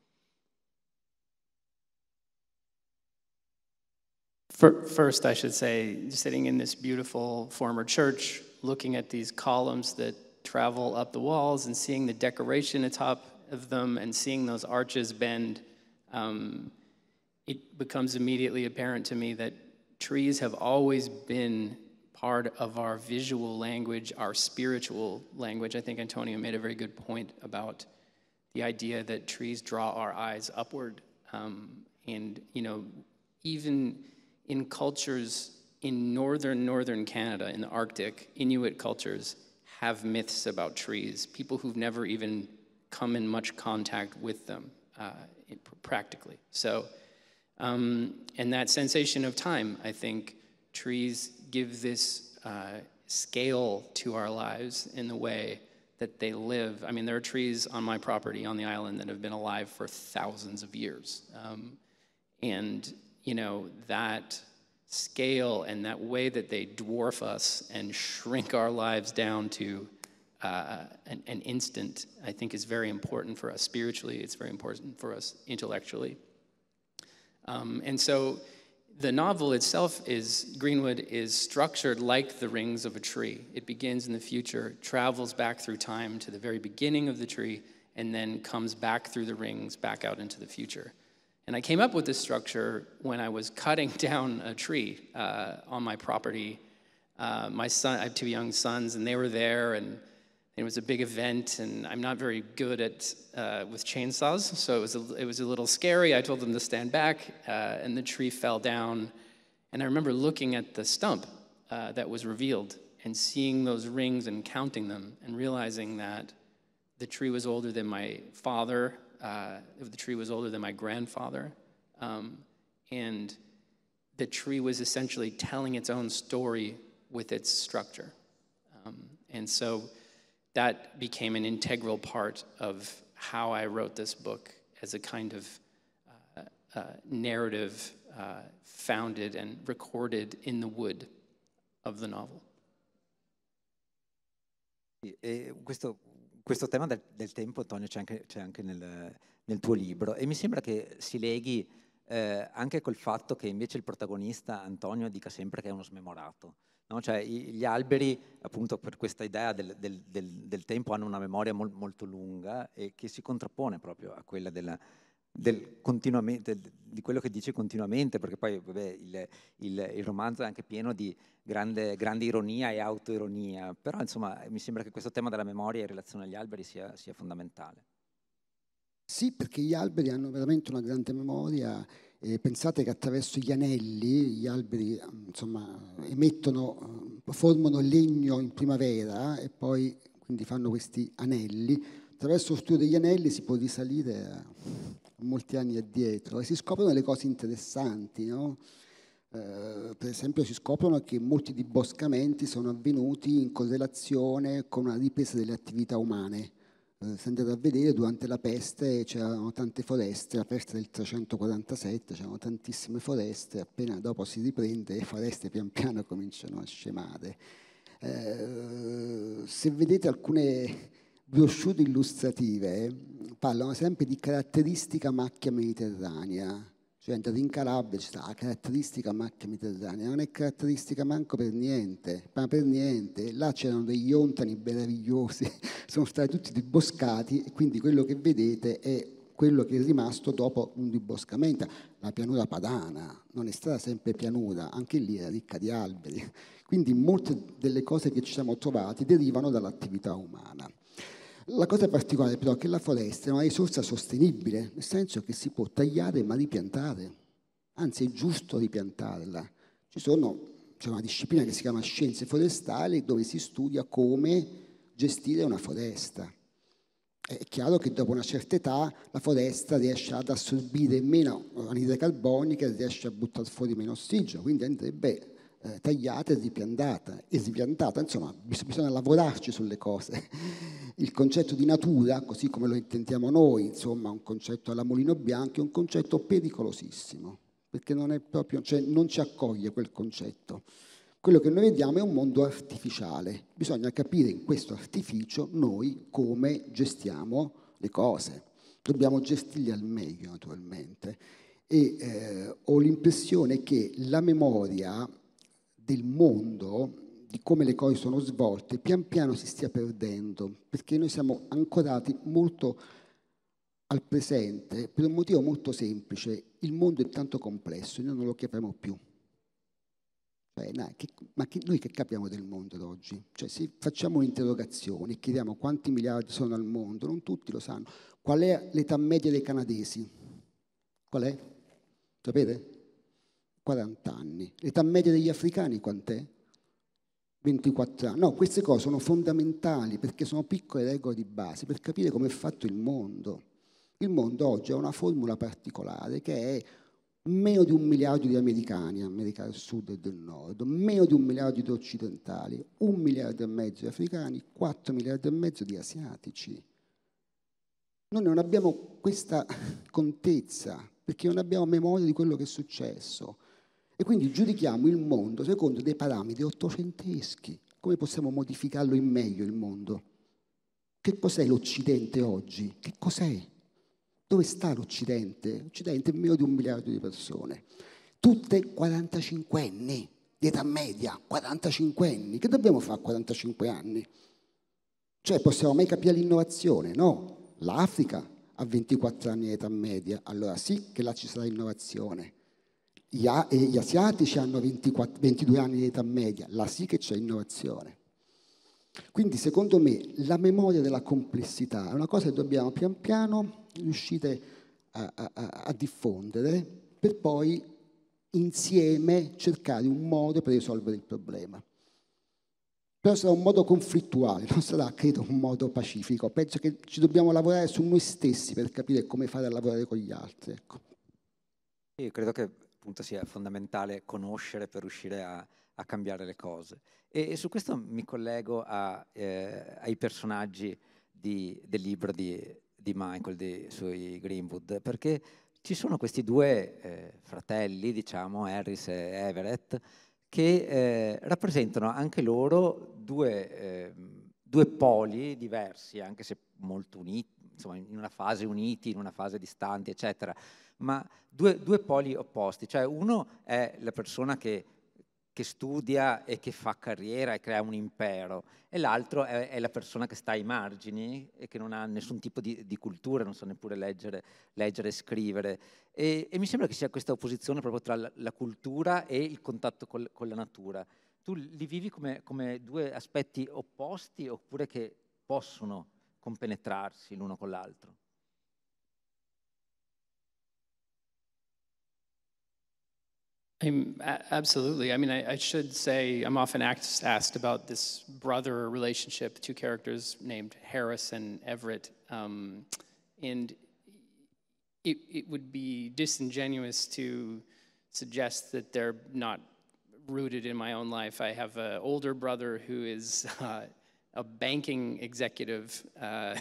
first, I should say, sitting in this beautiful former church, looking at these columns that travel up the walls and seeing the decoration atop of them and seeing those arches bend, um, it becomes immediately apparent to me that trees have always been part of our visual language, our spiritual language. I think Antonio made a very good point about the idea that trees draw our eyes upward. Um, and, you know, even in cultures in northern, northern Canada, in the Arctic, Inuit cultures have myths about trees, people who've never even come in much contact with them uh, practically. So, um, and that sensation of time, I think, trees give this uh, scale to our lives in the way that they live. I mean, there are trees on my property on the island that have been alive for thousands of years. Um, and, you know, that scale and that way that they dwarf us and shrink our lives down to uh, an, an instant, I think, is very important for us spiritually. It's very important for us intellectually. Um, and so, the novel itself is Greenwood is structured like the rings of a tree. It begins in the future, travels back through time to the very beginning of the tree, and then comes back through the rings back out into the future. And I came up with this structure when I was cutting down a tree uh, on my property. Uh, my son, I have two young sons, and they were there, and it was a big event, and I'm not very good at uh, with chainsaws, so it was a, it was a little scary. I told them to stand back, uh, and the tree fell down, and I remember looking at the stump uh, that was revealed and seeing those rings and counting them and realizing that the tree was older than my father, uh, the tree was older than my grandfather, um, and the tree was essentially telling its own story with its structure, um, and so that became an integral part of how I wrote this book as a kind of uh, uh, narrative uh, founded and recorded in the wood of the novel. E questo, questo tema del, del tempo, Antonio, c'è anche, anche nel, nel tuo libro e mi sembra che si leghi eh, anche col fatto che invece il protagonista Antonio dica sempre che è uno smemorato. No? Cioè, gli alberi, appunto per questa idea del, del, del, del tempo, hanno una memoria mol, molto lunga e che si contrappone proprio a quella della, di quello che dice continuamente, perché poi vabbè, il, il, il, romanzo è anche pieno di grande, grande, ironia e autoironia, però insomma mi sembra che questo tema della memoria in relazione agli alberi sia, sia fondamentale. Sì, perché gli alberi hanno veramente una grande memoria. E eh, pensate che attraverso gli anelli gli alberi mm, insomma, emettono, eh, formano legno in primavera e poi quindi fanno questi anelli. Attraverso lo studio degli anelli si può risalire a, molti anni addietro e si scoprono le cose interessanti. No? Eh, per esempio si scoprono che molti diboscamenti sono avvenuti in correlazione con una ripresa delle attività umane eh, si andava a vedere durante la peste c'erano tante foreste, la peste del 347 c'erano tantissime foreste, appena dopo si riprende le foreste pian piano cominciano a scemare. Eh, se vedete alcune brochure illustrative eh, parlano sempre di caratteristica macchia mediterranea, Gente, in Calabria ci sta la caratteristica macchia mediterranea, non è caratteristica manco per niente, ma per niente. Là c'erano degli ontani meravigliosi, sono stati tutti diboscati e quindi quello che vedete è quello che è rimasto dopo un diboscamento. La pianura padana non è stata sempre pianura, anche lì era ricca di alberi. Quindi molte delle cose che ci siamo trovati derivano dall'attività umana. La cosa particolare però è che la foresta è una risorsa sostenibile, nel senso che si può tagliare ma ripiantare, anzi è giusto ripiantarla. Sono, c'è una disciplina che si chiama scienze forestali dove si studia come gestire una foresta. È chiaro che dopo una certa età la foresta riesce ad assorbire meno anidride carbonica riesce a buttare fuori meno ossigeno, quindi andrebbe eh, tagliata e ripiantata, e sviandata. Insomma, bis- bisogna lavorarci sulle cose. Il concetto di natura, così come lo intendiamo noi, insomma, un concetto alla Molino Bianco, è un concetto pericolosissimo, perché non, è proprio, cioè, non ci accoglie quel concetto. Quello che noi vediamo è un mondo artificiale. Bisogna capire in questo artificio noi come gestiamo le cose. Dobbiamo gestirle al meglio, naturalmente. E eh, ho l'impressione che la memoria del mondo, di come le cose sono svolte, pian piano si stia perdendo, perché noi siamo ancorati molto al presente per un motivo molto semplice, il mondo è tanto complesso, noi non lo capiamo più. Cioè, nah, che, ma che, noi che capiamo del mondo oggi? Cioè, se facciamo un'interrogazione e chiediamo quanti miliardi sono al mondo, non tutti lo sanno, qual è l'età media dei canadesi? Qual è? Sapete? 40 anni. L'età media degli africani quant'è? 24 anni. No, queste cose sono fondamentali perché sono piccole regole di base per capire come è fatto il mondo. Il mondo oggi ha una formula particolare che è meno di un miliardo di americani, America del Sud e del Nord, meno di un miliardo di occidentali, un miliardo e mezzo di africani, 4 miliardi e mezzo di asiatici. Noi non abbiamo questa contezza perché non abbiamo memoria di quello che è successo. E quindi giudichiamo il mondo secondo dei parametri ottocenteschi. Come possiamo modificarlo in meglio il mondo? Che cos'è l'Occidente oggi? Che cos'è? Dove sta l'Occidente? L'Occidente è meno di un miliardo di persone. Tutte 45 anni di età media, 45 anni. Che dobbiamo fare a 45 anni? Cioè possiamo mai capire l'innovazione? No, l'Africa ha 24 anni di età media, allora sì che là ci sarà innovazione. Gli, gli asiatici hanno 24, 22 anni di età media, là sì che c'è innovazione. Quindi secondo me la memoria della complessità è una cosa che dobbiamo pian piano riuscire a, a, a diffondere per poi insieme cercare un modo per risolvere il problema. Però sarà un modo conflittuale, non sarà, credo, un modo pacifico. Penso che ci dobbiamo lavorare su noi stessi per capire come fare a lavorare con gli altri. Ecco. Io credo che appunto sia fondamentale conoscere per riuscire a, a cambiare le cose. E, e, su questo mi collego a, eh, ai personaggi di, del libro di, di Michael di, sui Greenwood, perché ci sono questi due eh, fratelli, diciamo, Harris e Everett, che eh, rappresentano anche loro due, ehm, due poli diversi, anche se molto uniti insomma, in una fase uniti, in una fase distanti, eccetera, ma due, due poli opposti, cioè uno è la persona che, che, studia e che fa carriera e crea un impero, e l'altro è, è, la persona che sta ai margini e che non ha nessun tipo di, di cultura, non sa so neppure leggere, leggere e scrivere. E, e, mi sembra che sia questa opposizione proprio tra la, la cultura e il contatto col, con la natura. Tu li vivi come, come due aspetti opposti oppure che possono compenetrarsi l'uno con l'altro. I'm, absolutely. I mean, I, I, should say I'm often asked, about this brother relationship, two characters named Harris and Everett, um, and it, it would be disingenuous to suggest that they're not rooted in my own life. I have an older brother who is uh, a banking executive uh,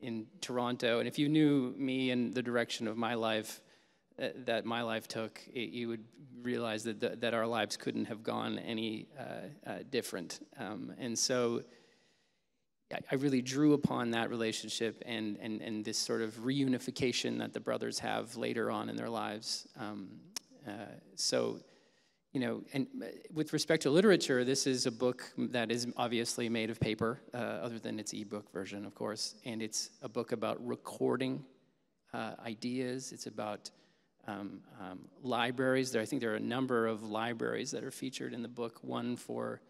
in Toronto. And if you knew me and the direction of my life uh, that my life took, it, you would realize that, the, that our lives couldn't have gone any uh, uh, different. Um, and so I, I really drew upon that relationship and, and, and this sort of reunification that the brothers have later on in their lives. Um, uh, so you know, and uh, with respect to literature, this is a book that is obviously made of paper, uh, other than its ebook version, of course. And it's a book about recording uh, ideas. It's about um, um, libraries. There, I think there are a number of libraries that are featured in the book. One for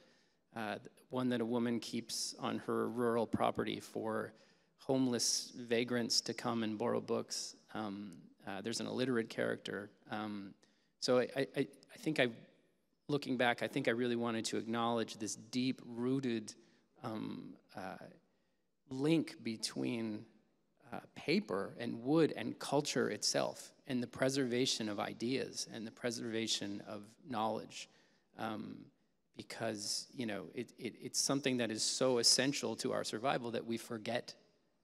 uh, one that a woman keeps on her rural property for homeless vagrants to come and borrow books. Um, uh, there's an illiterate character. Um, so I, I, I think I looking back, I think I really wanted to acknowledge this deep rooted um, uh, link between uh, paper and wood and culture itself and the preservation of ideas and the preservation of knowledge. Um, because you know it, it, it's something that is so essential to our survival that we forget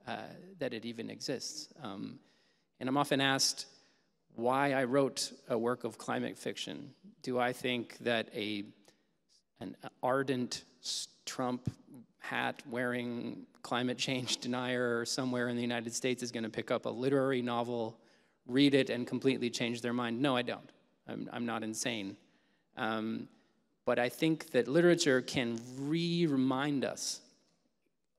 uh, that it even exists. Um, and I'm often asked, why I wrote a work of climate fiction. Do I think that a an ardent Trump hat wearing climate change denier somewhere in the United States is going to pick up a literary novel, read it, and completely change their mind? No, I don't. I'm, I'm not insane. Um, but I think that literature can re remind us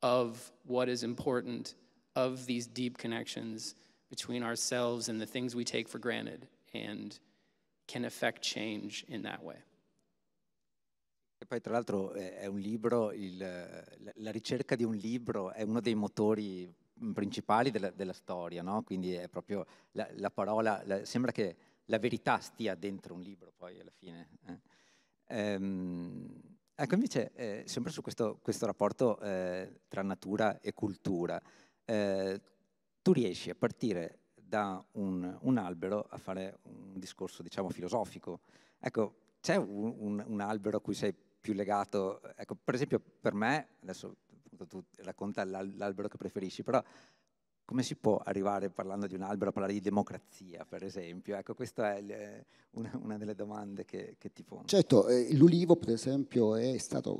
of what is important, of these deep connections between ourselves and the things we take for granted and can affect change in that way. E poi tra l'altro è un libro, il, la ricerca di un libro è uno dei motori principali della, della storia, no? quindi è proprio la, la parola, la, sembra che la verità stia dentro un libro poi alla fine. Eh. Ehm, ecco invece, eh, sempre su questo, questo rapporto eh, tra natura e cultura, eh, tu riesci a partire da un, un albero a fare un discorso, diciamo, filosofico. Ecco, c'è un, un, un albero a cui sei più legato? Ecco, per esempio, per me, adesso tu racconta l'albero che preferisci, però come si può arrivare parlando di un albero a parlare di democrazia, per esempio? Ecco, questa è una, delle domande che, che ti pongo. Certo, eh, l'ulivo, per esempio, è stato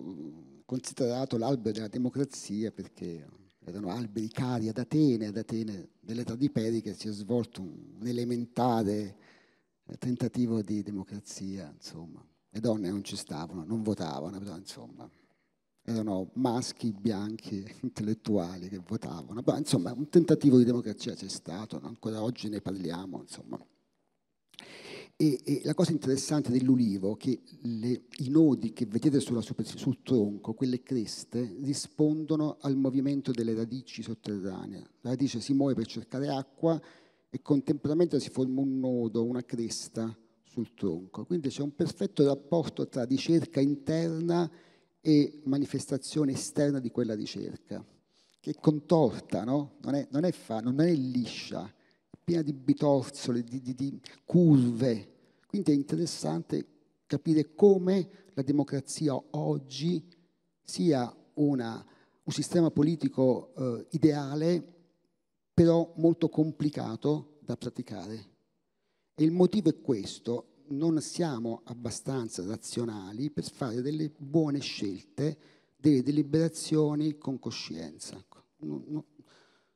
considerato l'albero della democrazia perché erano alberi cari ad Atene, ad Atene dell'età di Periche si è svolto un elementare tentativo di democrazia, insomma. Le donne non ci stavano, non votavano, però insomma, erano maschi bianchi intellettuali che votavano, però insomma un tentativo di democrazia c'è stato, ancora oggi ne parliamo, insomma. E, e la cosa interessante dell'ulivo è che le, i nodi che vedete sulla, sul tronco, quelle creste, rispondono al movimento delle radici sotterranee. La radice si muove per cercare acqua e contemporaneamente si forma un nodo, una cresta sul tronco. Quindi c'è un perfetto rapporto tra ricerca interna e manifestazione esterna di quella ricerca, che è contorta, no? non, è, non, è fa, non è liscia piena di bitorzole, di, di, di curve. Quindi è interessante capire come la democrazia oggi sia una, un sistema politico eh, ideale, però molto complicato da praticare. E il motivo è questo, non siamo abbastanza razionali per fare delle buone scelte, delle deliberazioni con coscienza. Ecco, no, no,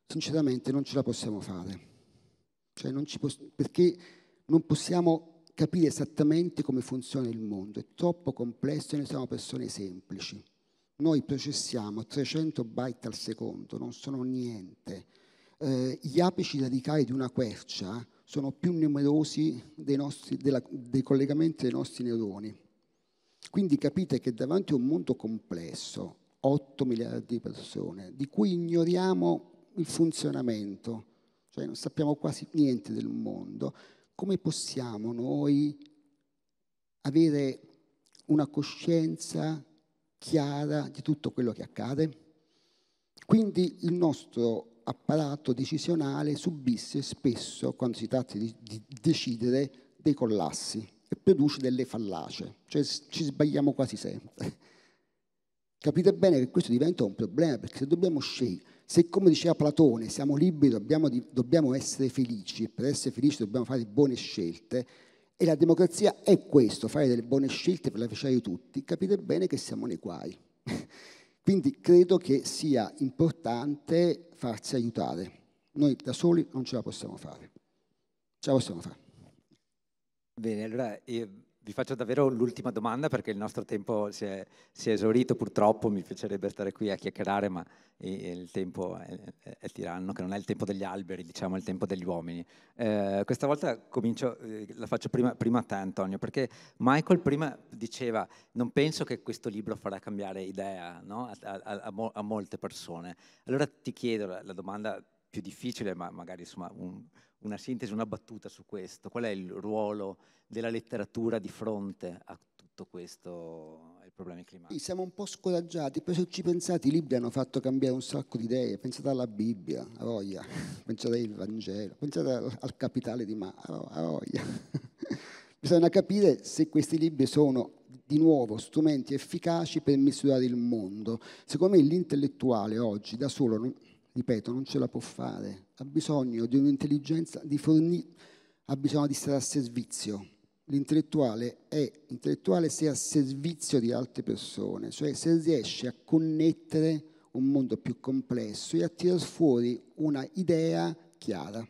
sinceramente non ce la possiamo fare. Cioè non perché non possiamo capire esattamente come funziona il mondo, è troppo complesso e noi siamo persone semplici. Noi processiamo 300 byte al secondo, non sono niente. Eh, gli apici radicali di una quercia sono più numerosi dei, nostri, della, dei collegamenti dei nostri neuroni. Quindi capite che davanti a un mondo complesso, 8 miliardi di persone, di cui ignoriamo il funzionamento, cioè non sappiamo quasi niente del mondo, come possiamo noi avere una coscienza chiara di tutto quello che accade? Quindi il nostro apparato decisionale subisce spesso, quando si tratta di, di decidere, dei collassi e produce delle fallacie, cioè ci sbagliamo quasi sempre. Capite bene che questo diventa un problema perché se dobbiamo scegliere, se come diceva Platone siamo liberi dobbiamo, dobbiamo essere felici e per essere felici dobbiamo fare buone scelte e la democrazia è questo, fare delle buone scelte per la felicità di tutti, capite bene che siamo nei guai. Quindi credo che sia importante farsi aiutare. Noi da soli non ce la possiamo fare. Ce la possiamo fare. Bene, allora io vi faccio davvero l'ultima domanda perché il nostro tempo si è, si è, esaurito purtroppo, mi piacerebbe stare qui a chiacchierare ma eh, il tempo è, è, è, tiranno, che non è il tempo degli alberi, diciamo è il tempo degli uomini. Eh, questa volta comincio, eh, la faccio prima, prima, a te Antonio, perché Michael prima diceva non penso che questo libro farà cambiare idea no? a, a, a, a, molte persone. Allora ti chiedo la, la domanda più difficile ma magari insomma un, una sintesi, una battuta su questo. Qual è il ruolo della letteratura di fronte a tutto questo, ai problemi climatici? siamo un po' scoraggiati, poi se ci pensate i libri hanno fatto cambiare un sacco di idee, pensate alla Bibbia, a voglia, pensate al Vangelo, pensate al, al capitale di Maro, a voglia. Bisogna capire se questi libri sono di nuovo strumenti efficaci per misurare il mondo. Secondo me l'intellettuale oggi da solo non, ripeto, non ce la può fare, ha bisogno di un'intelligenza, di fornire, ha bisogno di stare a servizio. L'intellettuale è intellettuale se è a servizio di altre persone, cioè se riesce a connettere un mondo più complesso e a tirar fuori una idea chiara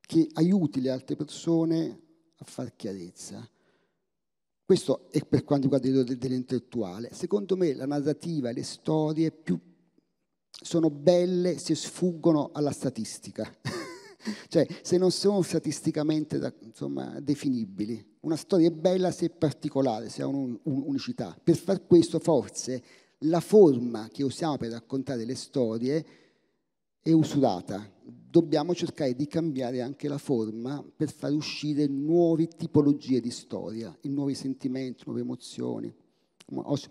che aiuti le altre persone a far chiarezza. Questo è per quanto riguarda l'intellettuale. Secondo me la narrativa e le storie più sono belle se sfuggono alla statistica, cioè se non sono statisticamente insomma, definibili. Una storia è bella se è particolare, se ha un'unicità. Per far questo forse la forma che usiamo per raccontare le storie è usurata. Dobbiamo cercare di cambiare anche la forma per far uscire nuove tipologie di storia, nuovi sentimenti, nuove emozioni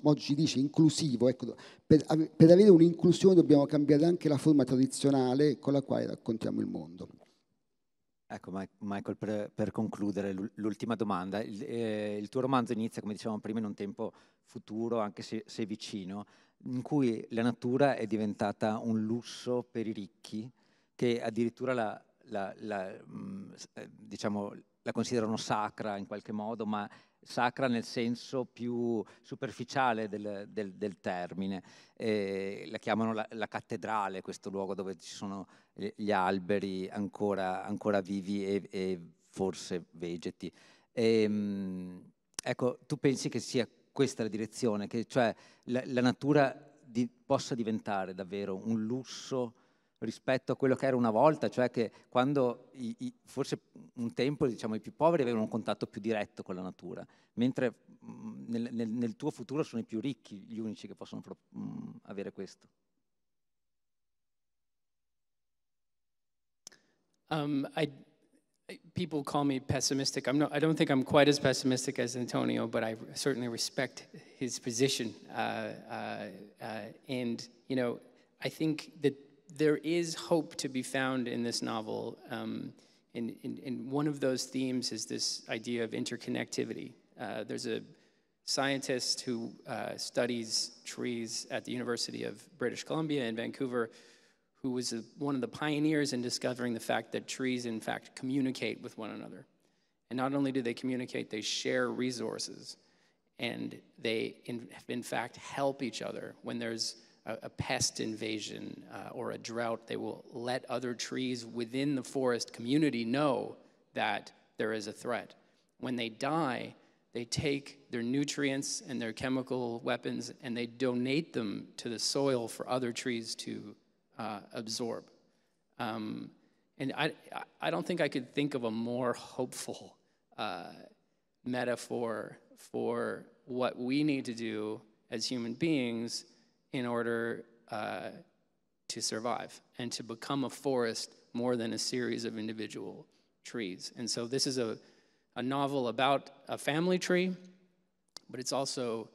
oggi dice inclusivo, ecco, per, per avere un'inclusione dobbiamo cambiare anche la forma tradizionale con la quale raccontiamo il mondo. Ecco Michael, per, per concludere, l'ultima domanda. Il, eh, il, tuo romanzo inizia, come dicevamo prima, in un tempo futuro, anche se, se, vicino, in cui la natura è diventata un lusso per i ricchi che addirittura la, la, la, mh, mm, eh, diciamo, la considerano sacra in qualche modo, ma sacra nel senso più superficiale del, del, del termine. Eh, la chiamano la, la, cattedrale, questo luogo dove ci sono gli alberi ancora, ancora vivi e, e, forse vegeti. E, ehm, ecco, tu pensi che sia questa la direzione, che cioè la, la natura di, possa diventare davvero un lusso? rispetto a quello che era una volta, cioè che quando i, i, forse un tempo diciamo, i più poveri avevano un contatto più diretto con la natura, mentre mm, nel, nel, nel, tuo futuro sono i più ricchi gli unici che possono pro, mh, mm, avere questo. Um, I, I, people call me pessimistic. I'm not, I don't think I'm quite as pessimistic as Antonio, but I certainly respect his position. Uh, uh, uh, and, you know, I think that there is hope to be found in this novel. Um, and, and, and, one of those themes is this idea of interconnectivity. Uh, there's a scientist who uh, studies trees at the University of British Columbia in Vancouver who was a, one of the pioneers in discovering the fact that trees, in fact, communicate with one another. And not only do they communicate, they share resources. And they, in, in fact, help each other when there's a, a pest invasion uh, or a drought. They will let other trees within the forest community know that there is a threat. When they die, they take their nutrients and their chemical weapons and they donate them to the soil for other trees to uh, absorb. Um, and I, I don't think I could think of a more hopeful uh, metaphor for what we need to do as human beings in order uh, to survive and to become a forest more than a series of individual trees. And so this is a, a novel about a family tree, but it's also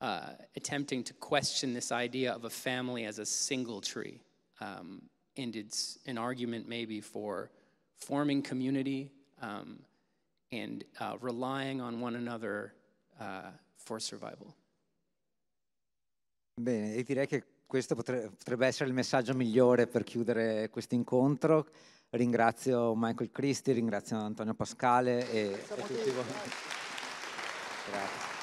uh, attempting to question this idea of a family as a single tree. Um, and it's an argument maybe for forming community um, and uh, relying on one another uh, for survival. Bene, e direi che questo potrebbe essere il messaggio migliore per chiudere questo incontro. Ringrazio Michael Cristi, ringrazio Antonio Pascale e, e tutti voi. Grazie.